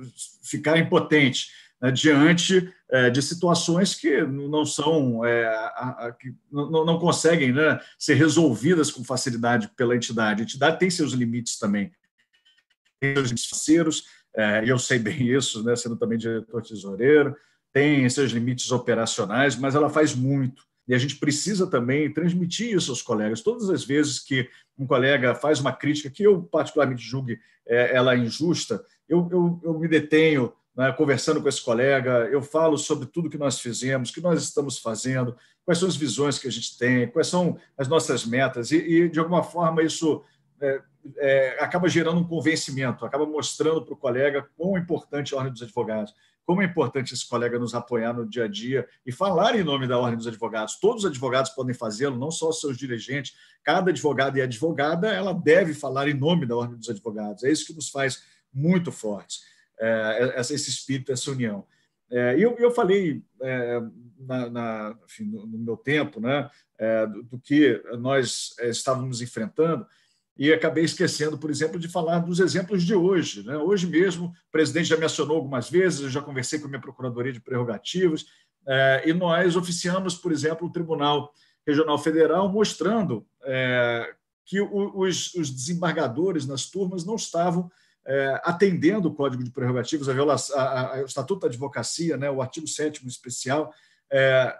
ficar impotente eh, diante eh, de situações que não são, eh, que não, conseguem né, ser resolvidas com facilidade pela entidade. A entidade tem seus limites também, tem seus limites financeiros, e eu sei bem isso, né, sendo também diretor tesoureiro, tem seus limites operacionais, mas ela faz muito. E a gente precisa também transmitir isso aos colegas. Todas as vezes que um colega faz uma crítica que eu particularmente julgue ela injusta, eu, eu, eu me detenho né, conversando com esse colega, eu falo sobre tudo que nós fizemos, que nós estamos fazendo, quais são as visões que a gente tem, quais são as nossas metas, e, e de alguma forma isso é, é, acaba gerando um convencimento, acaba mostrando para o colega quão importante é a Ordem dos Advogados, como é importante esse colega nos apoiar no dia a dia e falar em nome da Ordem dos Advogados. Todos os advogados podem fazê-lo, não só os seus dirigentes. Cada advogado e advogada, ela deve falar em nome da Ordem dos Advogados. É isso que nos faz muito fortes é, esse espírito, essa união. É, eu, eu falei é, na, na, enfim, no, no, meu tempo né, é, do, do, que nós é, estávamos enfrentando e acabei esquecendo, por exemplo, de falar dos exemplos de hoje. Né? Hoje mesmo, o presidente já me acionou algumas vezes, eu já conversei com a minha Procuradoria de Prerrogativas é, e nós oficiamos, por exemplo, o Tribunal Regional Federal mostrando é, que o, os, os desembargadores nas turmas não estavam é, atendendo o Código de Prerrogativas, a, a, a, o Estatuto da Advocacia, né, o artigo 7 especial, é,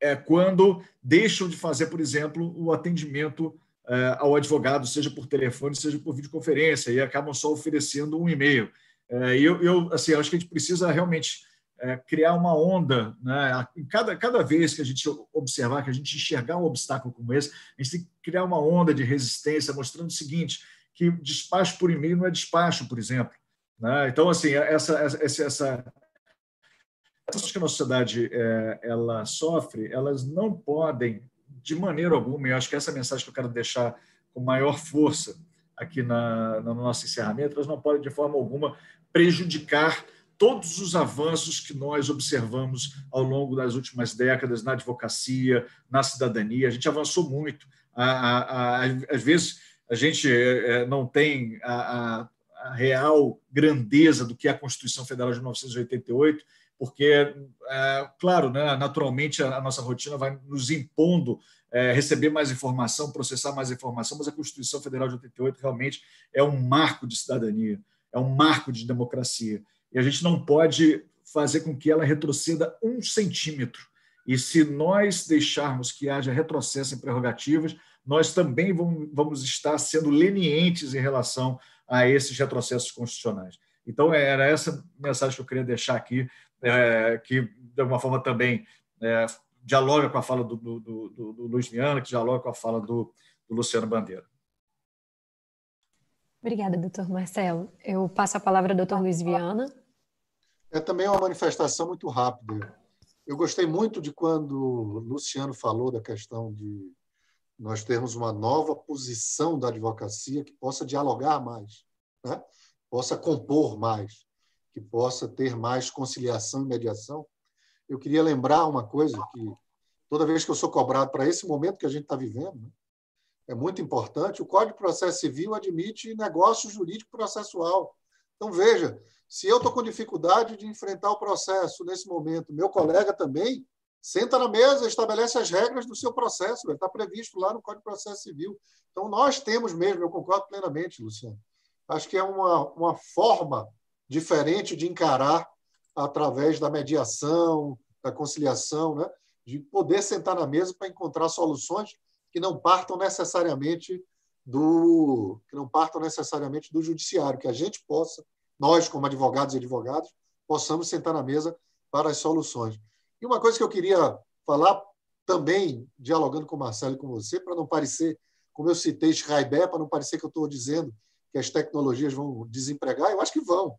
é, quando deixam de fazer, por exemplo, o atendimento é, ao advogado, seja por telefone, seja por videoconferência, e acabam só oferecendo um e-mail. É, eu, eu assim, acho que a gente precisa realmente é, criar uma onda. Né? Cada, cada vez que a gente observar, que a gente enxergar um obstáculo como esse, a gente tem que criar uma onda de resistência, mostrando o seguinte: que despacho por e-mail não é despacho, por exemplo. Né? Então, assim, essa, essa, essa, essas que a nossa sociedade é, ela sofre, elas não podem, de maneira alguma, e acho que essa é a mensagem que eu quero deixar com maior força aqui na, no nosso encerramento, elas não podem, de forma alguma, prejudicar todos os avanços que nós observamos ao longo das últimas décadas na advocacia, na cidadania. A gente avançou muito. às vezes, a gente é, é, não tem a, a, a real grandeza do que é a Constituição Federal de 1988, porque, é, claro, né, naturalmente a, a, nossa rotina vai nos impondo é, receber mais informação, processar mais informação, mas a Constituição Federal de 88 realmente é um marco de cidadania, é um marco de democracia. E a gente não pode fazer com que ela retroceda um centímetro. E se nós deixarmos que haja retrocesso em prerrogativas, nós também vamos estar sendo lenientes em relação a esses retrocessos constitucionais. Então, é, era essa mensagem que eu queria deixar aqui, é, que, de alguma forma, também é, dialoga com a fala do, do, do, do Luiz Viana, que dialoga com a fala do, do Luciano Bandeira. Obrigada, doutor Marcelo. Eu passo a palavra ao doutor Luiz Viana. É também uma manifestação muito rápida. Eu gostei muito de quando o Luciano falou da questão de nós termos uma nova posição da advocacia que possa dialogar mais, né? possa compor mais, que possa ter mais conciliação e mediação. Eu queria lembrar uma coisa que toda vez que eu sou cobrado para esse momento que a gente está vivendo, né? é muito importante. O Código de Processo Civil admite negócio jurídico processual. Então veja, se eu estou com dificuldade de enfrentar o processo nesse momento, meu colega também, Senta na mesa, estabelece as regras do seu processo, está previsto lá no Código de Processo Civil. Então, nós temos mesmo, eu concordo plenamente, Luciano. Acho que é uma, uma forma diferente de encarar através da mediação, da conciliação, né? de poder sentar na mesa para encontrar soluções que não partam necessariamente do que não partam necessariamente do judiciário, que a gente possa, nós como advogados e advogadas, possamos sentar na mesa para as soluções. E uma coisa que eu queria falar também, dialogando com o Marcelo e com você, para não parecer, como eu citei Schreiber, para não parecer que eu estou dizendo que as tecnologias vão desempregar, eu acho que vão.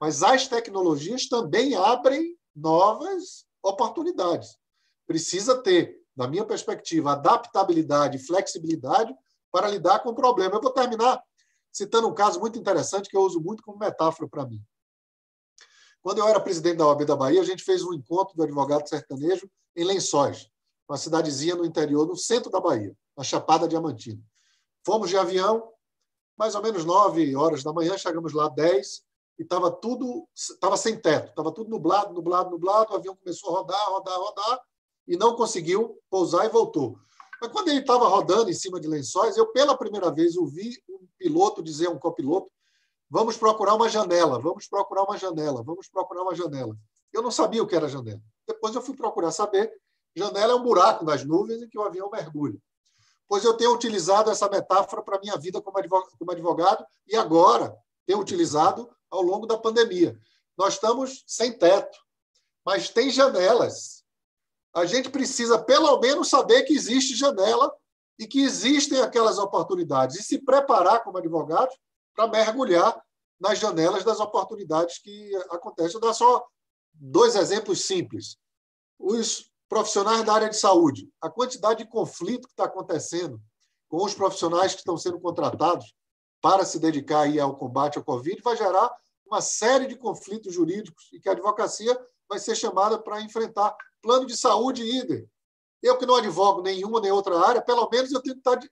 Mas as tecnologias também abrem novas oportunidades. Precisa ter, na minha perspectiva, adaptabilidade e flexibilidade para lidar com o problema. Eu vou terminar citando um caso muito interessante que eu uso muito como metáfora para mim. Quando eu era presidente da OAB da Bahia, a gente fez um encontro do advogado sertanejo em Lençóis, uma cidadezinha no interior, no centro da Bahia, na Chapada Diamantina. Fomos de avião, mais ou menos 9 horas da manhã, chegamos lá 10 e estava tudo, estava sem teto, estava tudo nublado, nublado, nublado, o avião começou a rodar, rodar, rodar e não conseguiu pousar e voltou. Mas quando ele estava rodando em cima de lençóis, eu pela primeira vez ouvi um piloto dizer a um copiloto Vamos procurar uma janela, vamos procurar uma janela, vamos procurar uma janela. Eu não sabia o que era janela. Depois eu fui procurar saber. Janela é um buraco nas nuvens em que o avião mergulha. Pois eu tenho utilizado essa metáfora para a minha vida como advogado e agora tenho utilizado ao longo da pandemia. Nós estamos sem teto, mas tem janelas. A gente precisa, pelo menos, saber que existe janela e que existem aquelas oportunidades e se preparar como advogado para mergulhar nas janelas das oportunidades que acontecem. Eu vou dar só dois exemplos simples. Os profissionais da área de saúde, a quantidade de conflito que está acontecendo com os profissionais que estão sendo contratados para se dedicar aí ao combate ao Covid vai gerar uma série de conflitos jurídicos e que a advocacia vai ser chamada para enfrentar plano de saúde IDER. Eu que não advogo nenhuma nem outra área, pelo menos eu tenho que tá estar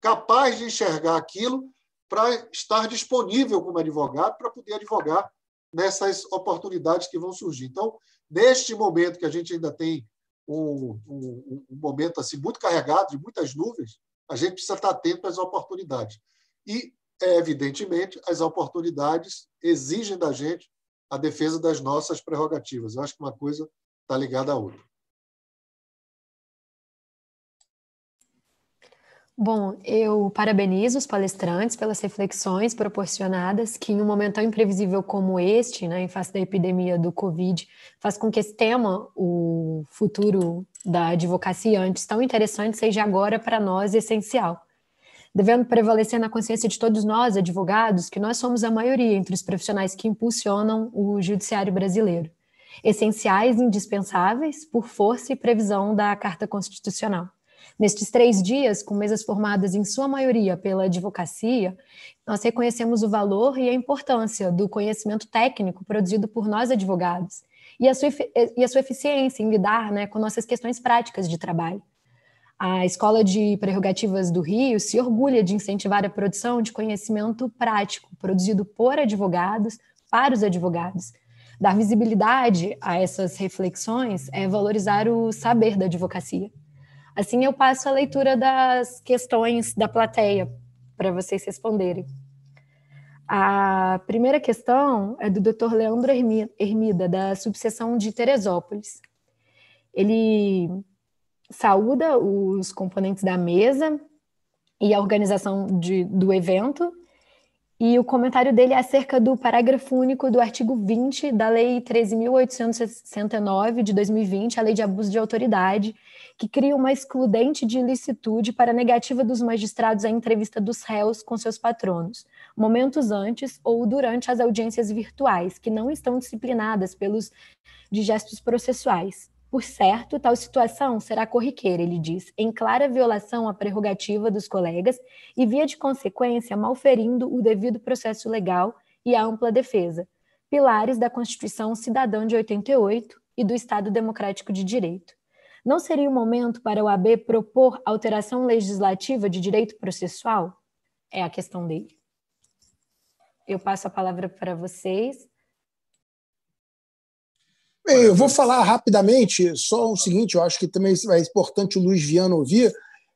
capaz de enxergar aquilo para estar disponível como advogado para poder advogar nessas oportunidades que vão surgir. Então, neste momento que a gente ainda tem um, um, um momento assim muito carregado de muitas nuvens, a gente precisa estar atento às oportunidades. E, é evidentemente, as oportunidades exigem da gente a defesa das nossas prerrogativas. Eu acho que uma coisa está ligada à outra. Bom, eu parabenizo os palestrantes pelas reflexões proporcionadas, que em um momento tão imprevisível como este, né, em face da epidemia do Covid, faz com que esse tema, o futuro da advocacia antes tão interessante, seja agora para nós essencial. Devendo prevalecer na consciência de todos nós, advogados, que nós somos a maioria entre os profissionais que impulsionam o judiciário brasileiro. Essenciais e indispensáveis por força e previsão da Carta Constitucional. Nestes três dias, com mesas formadas em sua maioria pela advocacia, nós reconhecemos o valor e a importância do conhecimento técnico produzido por nós advogados e a sua, e a sua eficiência em lidar né, com nossas questões práticas de trabalho. A Escola de Prerrogativas do Rio se orgulha de incentivar a produção de conhecimento prático produzido por advogados para os advogados. Dar visibilidade a essas reflexões é valorizar o saber da advocacia. Assim eu passo a leitura das questões da plateia para vocês responderem. A primeira questão é do Dr. Leandro Hermida, da subseção de Teresópolis. Ele saúda os componentes da mesa e a organização de, do evento e o comentário dele é acerca do parágrafo único do artigo 20 da Lei 13.869 de 2020, a Lei de Abuso de Autoridade, que cria uma excludente de ilicitude para a negativa dos magistrados à entrevista dos réus com seus patronos, momentos antes ou durante as audiências virtuais, que não estão disciplinadas pelos digestos processuais. Por certo, tal situação será corriqueira, ele diz, em clara violação à prerrogativa dos colegas e, via de consequência, malferindo o devido processo legal e a ampla defesa, pilares da Constituição Cidadã de 88 e do Estado Democrático de Direito. Não seria o momento para o AB propor alteração legislativa de direito processual? É a questão dele. Eu passo a palavra para vocês. Bem, eu vou falar rapidamente só o seguinte, eu acho que também é importante o Luiz Viana ouvir.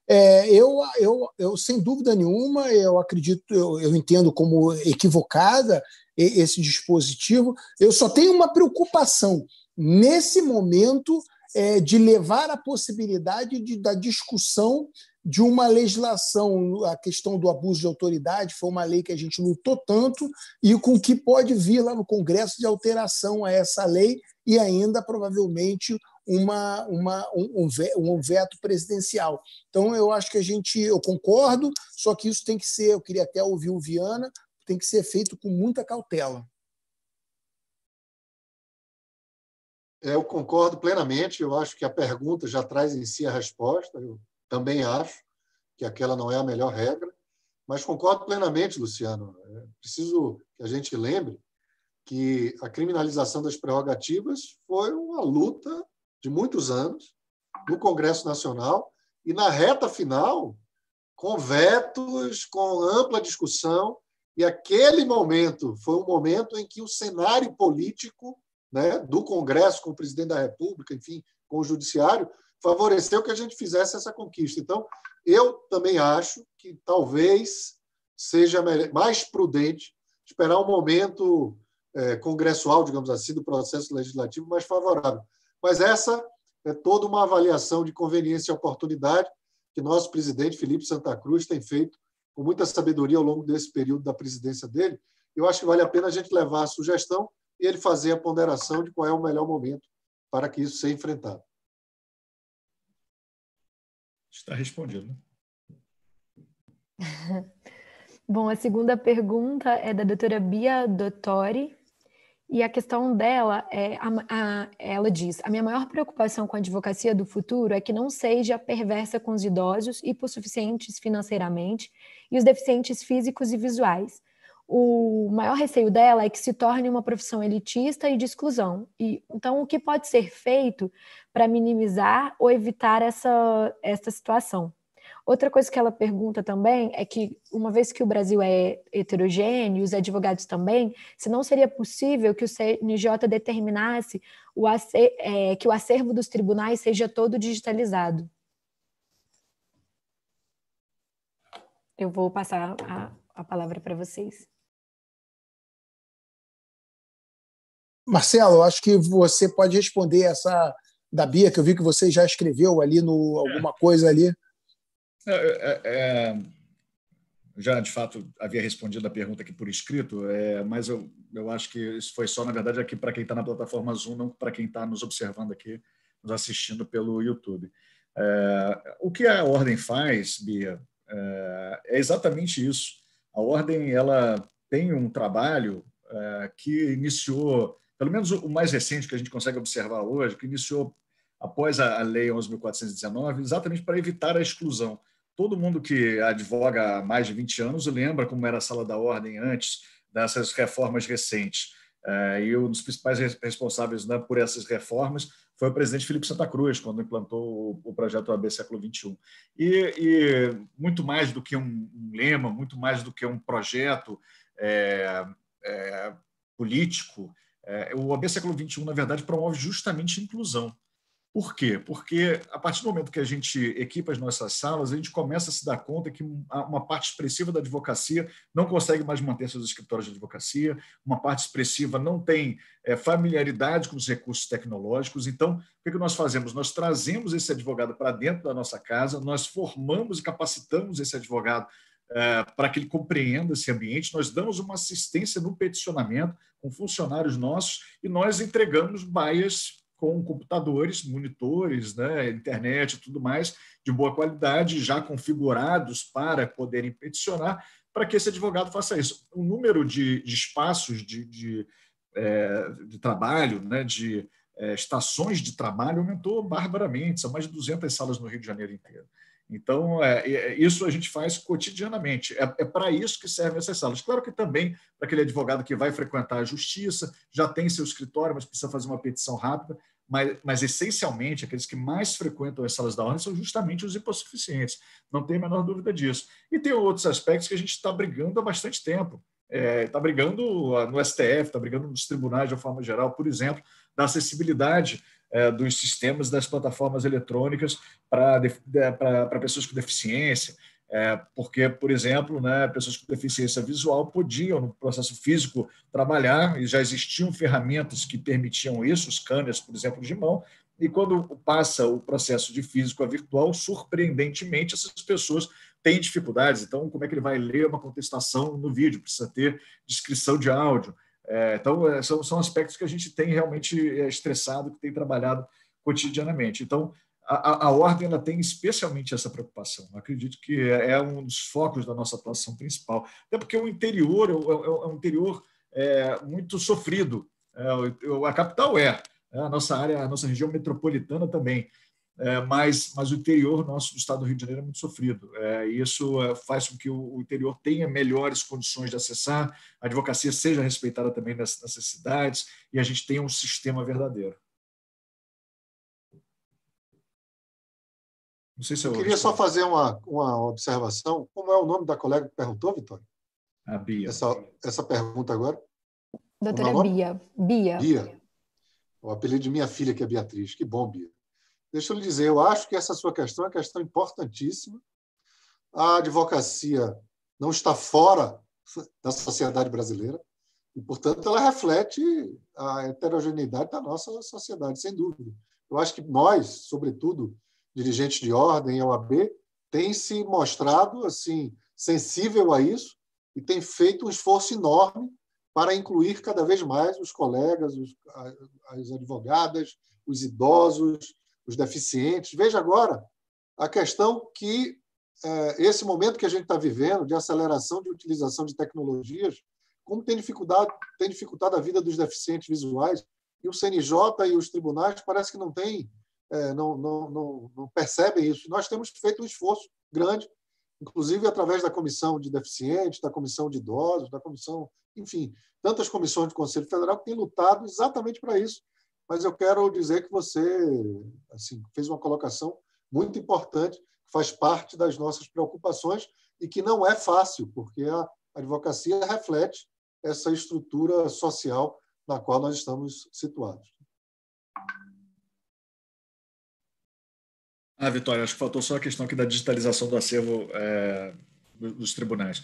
É, eu, eu, eu, sem dúvida nenhuma, eu acredito, eu, eu entendo como equivocada esse dispositivo. Eu só tenho uma preocupação nesse momento é, de levar a possibilidade de, da discussão de uma legislação, a questão do abuso de autoridade foi uma lei que a gente lutou tanto e com que pode vir lá no Congresso de alteração a essa lei e ainda provavelmente uma, uma, um, um veto presidencial. Então, eu acho que a gente, eu concordo, só que isso tem que ser, eu queria até ouvir o Viana, tem que ser feito com muita cautela. É, eu concordo plenamente, eu acho que a pergunta já traz em si a resposta, eu também acho que aquela não é a melhor regra, mas concordo plenamente, Luciano. É preciso que a gente lembre que a criminalização das prerrogativas foi uma luta de muitos anos no Congresso Nacional e na reta final, com vetos, com ampla discussão, e aquele momento foi um momento em que o cenário político né, do Congresso, com o presidente da República, enfim, com o Judiciário, favoreceu que a gente fizesse essa conquista. Então, eu também acho que talvez seja mais prudente esperar um momento é, congressual, digamos assim, do processo legislativo mais favorável. Mas essa é toda uma avaliação de conveniência e oportunidade que nosso presidente Felipe Santa Cruz tem feito com muita sabedoria ao longo desse período da presidência dele. Eu acho que vale a pena a gente levar a sugestão e ele fazer a ponderação de qual é o melhor momento para que isso seja enfrentado. Está respondido. Né? Bom, a segunda pergunta é da doutora Bia Dottori, e a questão dela é, a, a, ela diz: a minha maior preocupação com a advocacia do futuro é que não seja perversa com os idosos, e suficientes financeiramente e os deficientes físicos e visuais. O maior receio dela é que se torne uma profissão elitista e de exclusão. E então, o que pode ser feito para minimizar ou evitar essa, essa situação? Outra coisa que ela pergunta também é que, uma vez que o Brasil é heterogêneo, os advogados também, se não seria possível que o CNJ determinasse o é, que o acervo dos tribunais seja todo digitalizado. Eu vou passar a, a palavra para vocês. Marcelo, acho que você pode responder essa da Bia, que eu vi que você já escreveu ali no alguma coisa ali. É, é, já, de fato, havia respondido a pergunta aqui por escrito, é, mas eu, eu acho que isso foi só, na verdade, aqui para quem está na plataforma Zoom, não para quem está nos observando aqui, nos assistindo pelo YouTube. É, o que a ordem faz, Bia, é, é exatamente isso. A ordem ela tem um trabalho é, que iniciou, pelo menos o mais recente que a gente consegue observar hoje, que iniciou após a Lei 11.419, exatamente para evitar a exclusão. Todo mundo que advoga há mais de 20 anos lembra como era a sala da ordem antes dessas reformas recentes. É, e um dos principais responsáveis né, por essas reformas foi o presidente Felipe Santa Cruz, quando implantou o projeto AB Século XXI. E, e muito mais do que um, um, lema, muito mais do que um projeto é, é, político, é, o AB Século XXI, na verdade, promove justamente inclusão. Por quê? Porque a partir do momento que a gente equipa as nossas salas, a gente começa a se dar conta que uma parte expressiva da advocacia não consegue mais manter seus escritórios de advocacia, uma parte expressiva não tem é, familiaridade com os recursos tecnológicos. Então, o que nós fazemos? Nós trazemos esse advogado para dentro da nossa casa, nós formamos e capacitamos esse advogado é, para que ele compreenda esse ambiente. Nós damos uma assistência no peticionamento com funcionários nossos e nós entregamos baias com computadores, monitores, né, internet e tudo mais, de boa qualidade, já configurados para poderem peticionar, para que esse advogado faça isso. O número de, de espaços de, de, é, de, trabalho, né, de é, estações de trabalho aumentou barbaramente, são mais de 200 salas no Rio de Janeiro inteiro. Então, é, é, isso a gente faz cotidianamente. É, é para isso que servem essas salas. Claro que também para aquele advogado que vai frequentar a justiça, já tem seu escritório, mas precisa fazer uma petição rápida. Mas, mas essencialmente, aqueles que mais frequentam as salas da ordem são justamente os hipossuficientes. Não tem a menor dúvida disso. E tem outros aspectos que a gente está brigando há bastante tempo. Está é, tá brigando ah, no STF, está brigando nos tribunais de uma forma geral, por exemplo, da acessibilidade é, dos sistemas das plataformas eletrônicas para pessoas com deficiência, é, porque, por exemplo, né, pessoas com deficiência visual podiam, no processo físico, trabalhar, e já existiam ferramentas que permitiam isso, os câmeras, por exemplo, de mão, e quando passa o processo de físico a virtual, surpreendentemente, essas pessoas têm dificuldades. Então, como é que ele vai ler uma contestação no vídeo? Precisa ter descrição de áudio. É, então, é, são, são aspectos que a gente tem realmente é, estressado, que tem trabalhado cotidianamente. Então, a, a, ordem ela tem especialmente essa preocupação. Eu acredito que é, é um dos focos da nossa atuação principal. Até porque o interior é, um interior é, muito sofrido. É, a capital é, né, a nossa área, a nossa região metropolitana também é, mas, mas o interior nosso do estado do Rio de Janeiro é muito sofrido. É, e isso é, faz com que o, o, interior tenha melhores condições de acessar, a advocacia seja respeitada também nas, nessas cidades e a gente tenha um sistema verdadeiro. Não sei se eu, eu queria só fazer uma, uma observação. Como é o nome da colega que perguntou, Vitória? A Bia. Essa, essa pergunta agora? Doutora é Bia. Bia. Bia. O apelido de minha filha, que é Beatriz. Que bom, Bia. Deixa eu lhe dizer, eu acho que essa sua questão é uma questão importantíssima. A advocacia não está fora da sociedade brasileira e, portanto, ela reflete a heterogeneidade da nossa sociedade, sem dúvida. Eu acho que nós, sobretudo, dirigentes de ordem e OAB, tem se mostrado assim sensível a isso e tem feito um esforço enorme para incluir cada vez mais os colegas, os, as advogadas, os idosos, os deficientes. Veja agora a questão que é, esse momento que a gente está vivendo de aceleração de utilização de tecnologias, como tem dificuldade, tem dificultado a vida dos deficientes visuais e o CNJ e os tribunais parece que não tem é, não, não, não, não percebem isso. Nós temos feito um esforço grande, inclusive através da comissão de deficientes, da comissão de idosos, da comissão, enfim, tantas comissões do Conselho Federal que têm lutado exatamente para isso mas eu quero dizer que você assim, fez uma colocação muito importante, que faz parte das nossas preocupações e que não é fácil, porque a advocacia reflete essa estrutura social na qual nós estamos situados. Ah, Vitória, acho que faltou só a questão aqui da digitalização do acervo é, dos tribunais.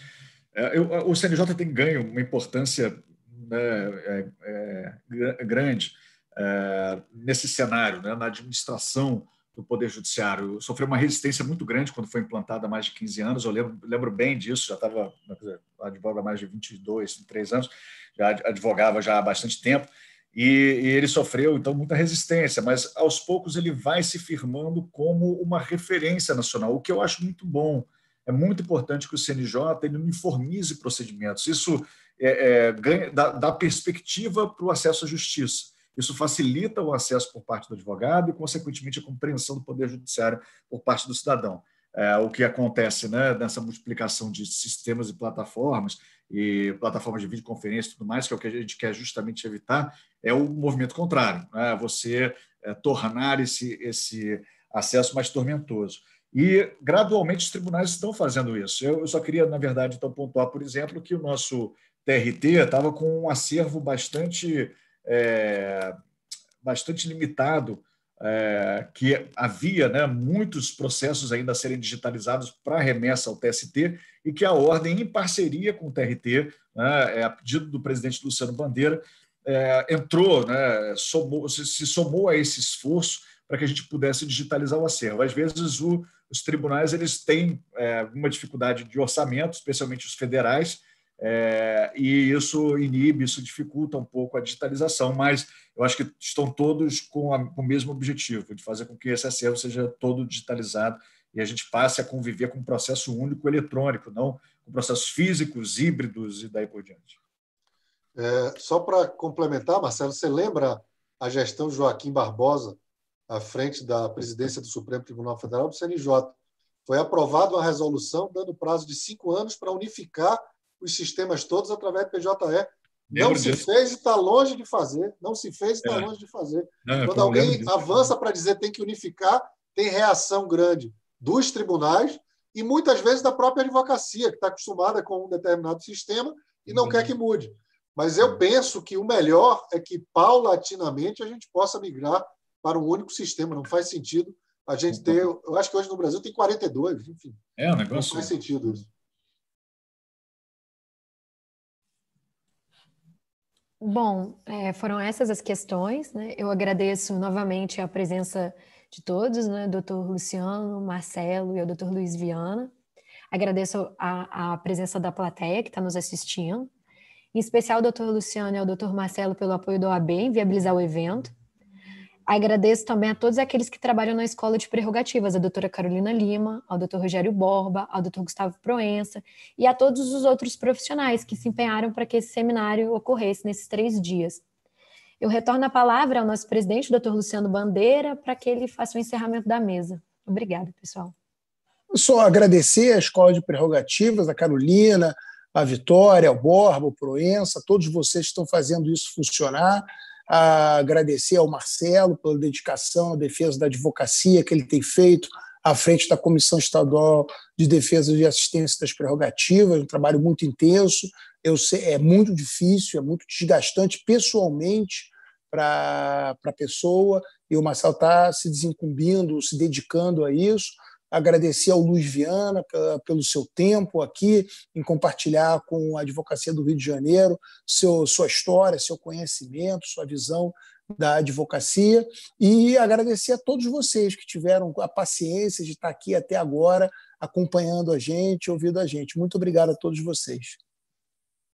É, eu, o CNJ tem ganho uma importância né, é, grande é, nesse cenário, né, na administração do Poder Judiciário. Sofreu uma resistência muito grande quando foi implantada há mais de 15 anos. Eu lembro, lembro bem disso, já estava né, advogado há mais de 22, 23 anos, já advogava já há bastante tempo. E, e, ele sofreu, então, muita resistência, mas aos poucos ele vai se firmando como uma referência nacional, o que eu acho muito bom. É muito importante que o CNJ ele uniformize procedimentos. Isso é, é, ganha, dá, dá perspectiva para o acesso à justiça isso facilita o acesso por parte do advogado e, consequentemente, a compreensão do poder judiciário por parte do cidadão. É, o que acontece né, nessa multiplicação de sistemas e plataformas, e plataformas de videoconferência e tudo mais, que é o que a gente quer justamente evitar, é o movimento contrário, né? você é, tornar esse, esse acesso mais tormentoso. E, gradualmente, os tribunais estão fazendo isso. Eu, eu só queria, na verdade, então, pontuar, por exemplo, que o nosso TRT estava com um acervo bastante é, bastante limitado, é, que havia né, muitos processos ainda a serem digitalizados para remessa ao TST e que a Ordem, em parceria com o TRT, né, é, a pedido do presidente Luciano Bandeira, é, entrou, né, somou, se, se, somou a esse esforço para que a gente pudesse digitalizar o acervo. Às vezes, o, os tribunais eles têm é, uma dificuldade de orçamento, especialmente os federais, é, e isso inibe, isso dificulta um pouco a digitalização, mas eu acho que estão todos com, a, com o mesmo objetivo, de fazer com que esse acervo seja todo digitalizado e a gente passe a conviver com um processo único eletrônico, não com processos físicos, híbridos e daí por diante. É, só para complementar, Marcelo, você lembra a gestão Joaquim Barbosa à frente da presidência do Supremo Tribunal Federal do CNJ? Foi aprovada uma resolução dando prazo de cinco anos para unificar os sistemas todos através do PJE. Não se fez e está longe de fazer. Não se fez e está é. longe de fazer. Quando alguém disso. avança né? para dizer tem que unificar, tem reação grande dos tribunais e muitas vezes da própria advocacia, que está acostumada com um determinado sistema e não uhum. quer que mude. Mas eu penso que o melhor é que paulatinamente a gente possa migrar para um único sistema. Não faz sentido a gente uhum. ter. Eu acho que hoje no Brasil tem 42, enfim. É, um negócio. Não faz sentido isso. Bom, é, foram essas as questões. Né? Eu agradeço novamente a presença de todos, né? Dr. Luciano, Marcelo e o Dr. Luiz Viana. Agradeço a, a presença da plateia que está nos assistindo. Em especial, o Dr. Luciano e o Dr. Marcelo pelo apoio do OAB em viabilizar o evento. Agradeço também a todos aqueles que trabalham na Escola de Prerrogativas, a doutora Carolina Lima, ao doutor Rogério Borba, ao doutor Gustavo Proença e a todos os outros profissionais que se empenharam para que esse seminário ocorresse nesses três dias. Eu retorno a palavra ao nosso presidente, doutor Luciano Bandeira, para que ele faça o encerramento da mesa. Obrigada, pessoal. Só agradecer à Escola de Prerrogativas, a Carolina, a Vitória, ao Borba, ao Proença, todos vocês que estão fazendo isso funcionar agradecer ao Marcelo pela dedicação à defesa da advocacia que ele tem feito à frente da Comissão Estadual de Defesa e Assistência das Prerrogativas, um trabalho muito intenso. Eu sei, é muito difícil, é muito desgastante pessoalmente para a pessoa, e o Marcelo está se desincumbindo, se dedicando a isso agradecer ao Luiz Viana pelo seu tempo aqui, em compartilhar com a Advocacia do Rio de Janeiro seu, sua história, seu conhecimento, sua visão da advocacia e agradecer a todos vocês que tiveram a paciência de estar aqui até agora acompanhando a gente, ouvindo a gente. Muito obrigado a todos vocês.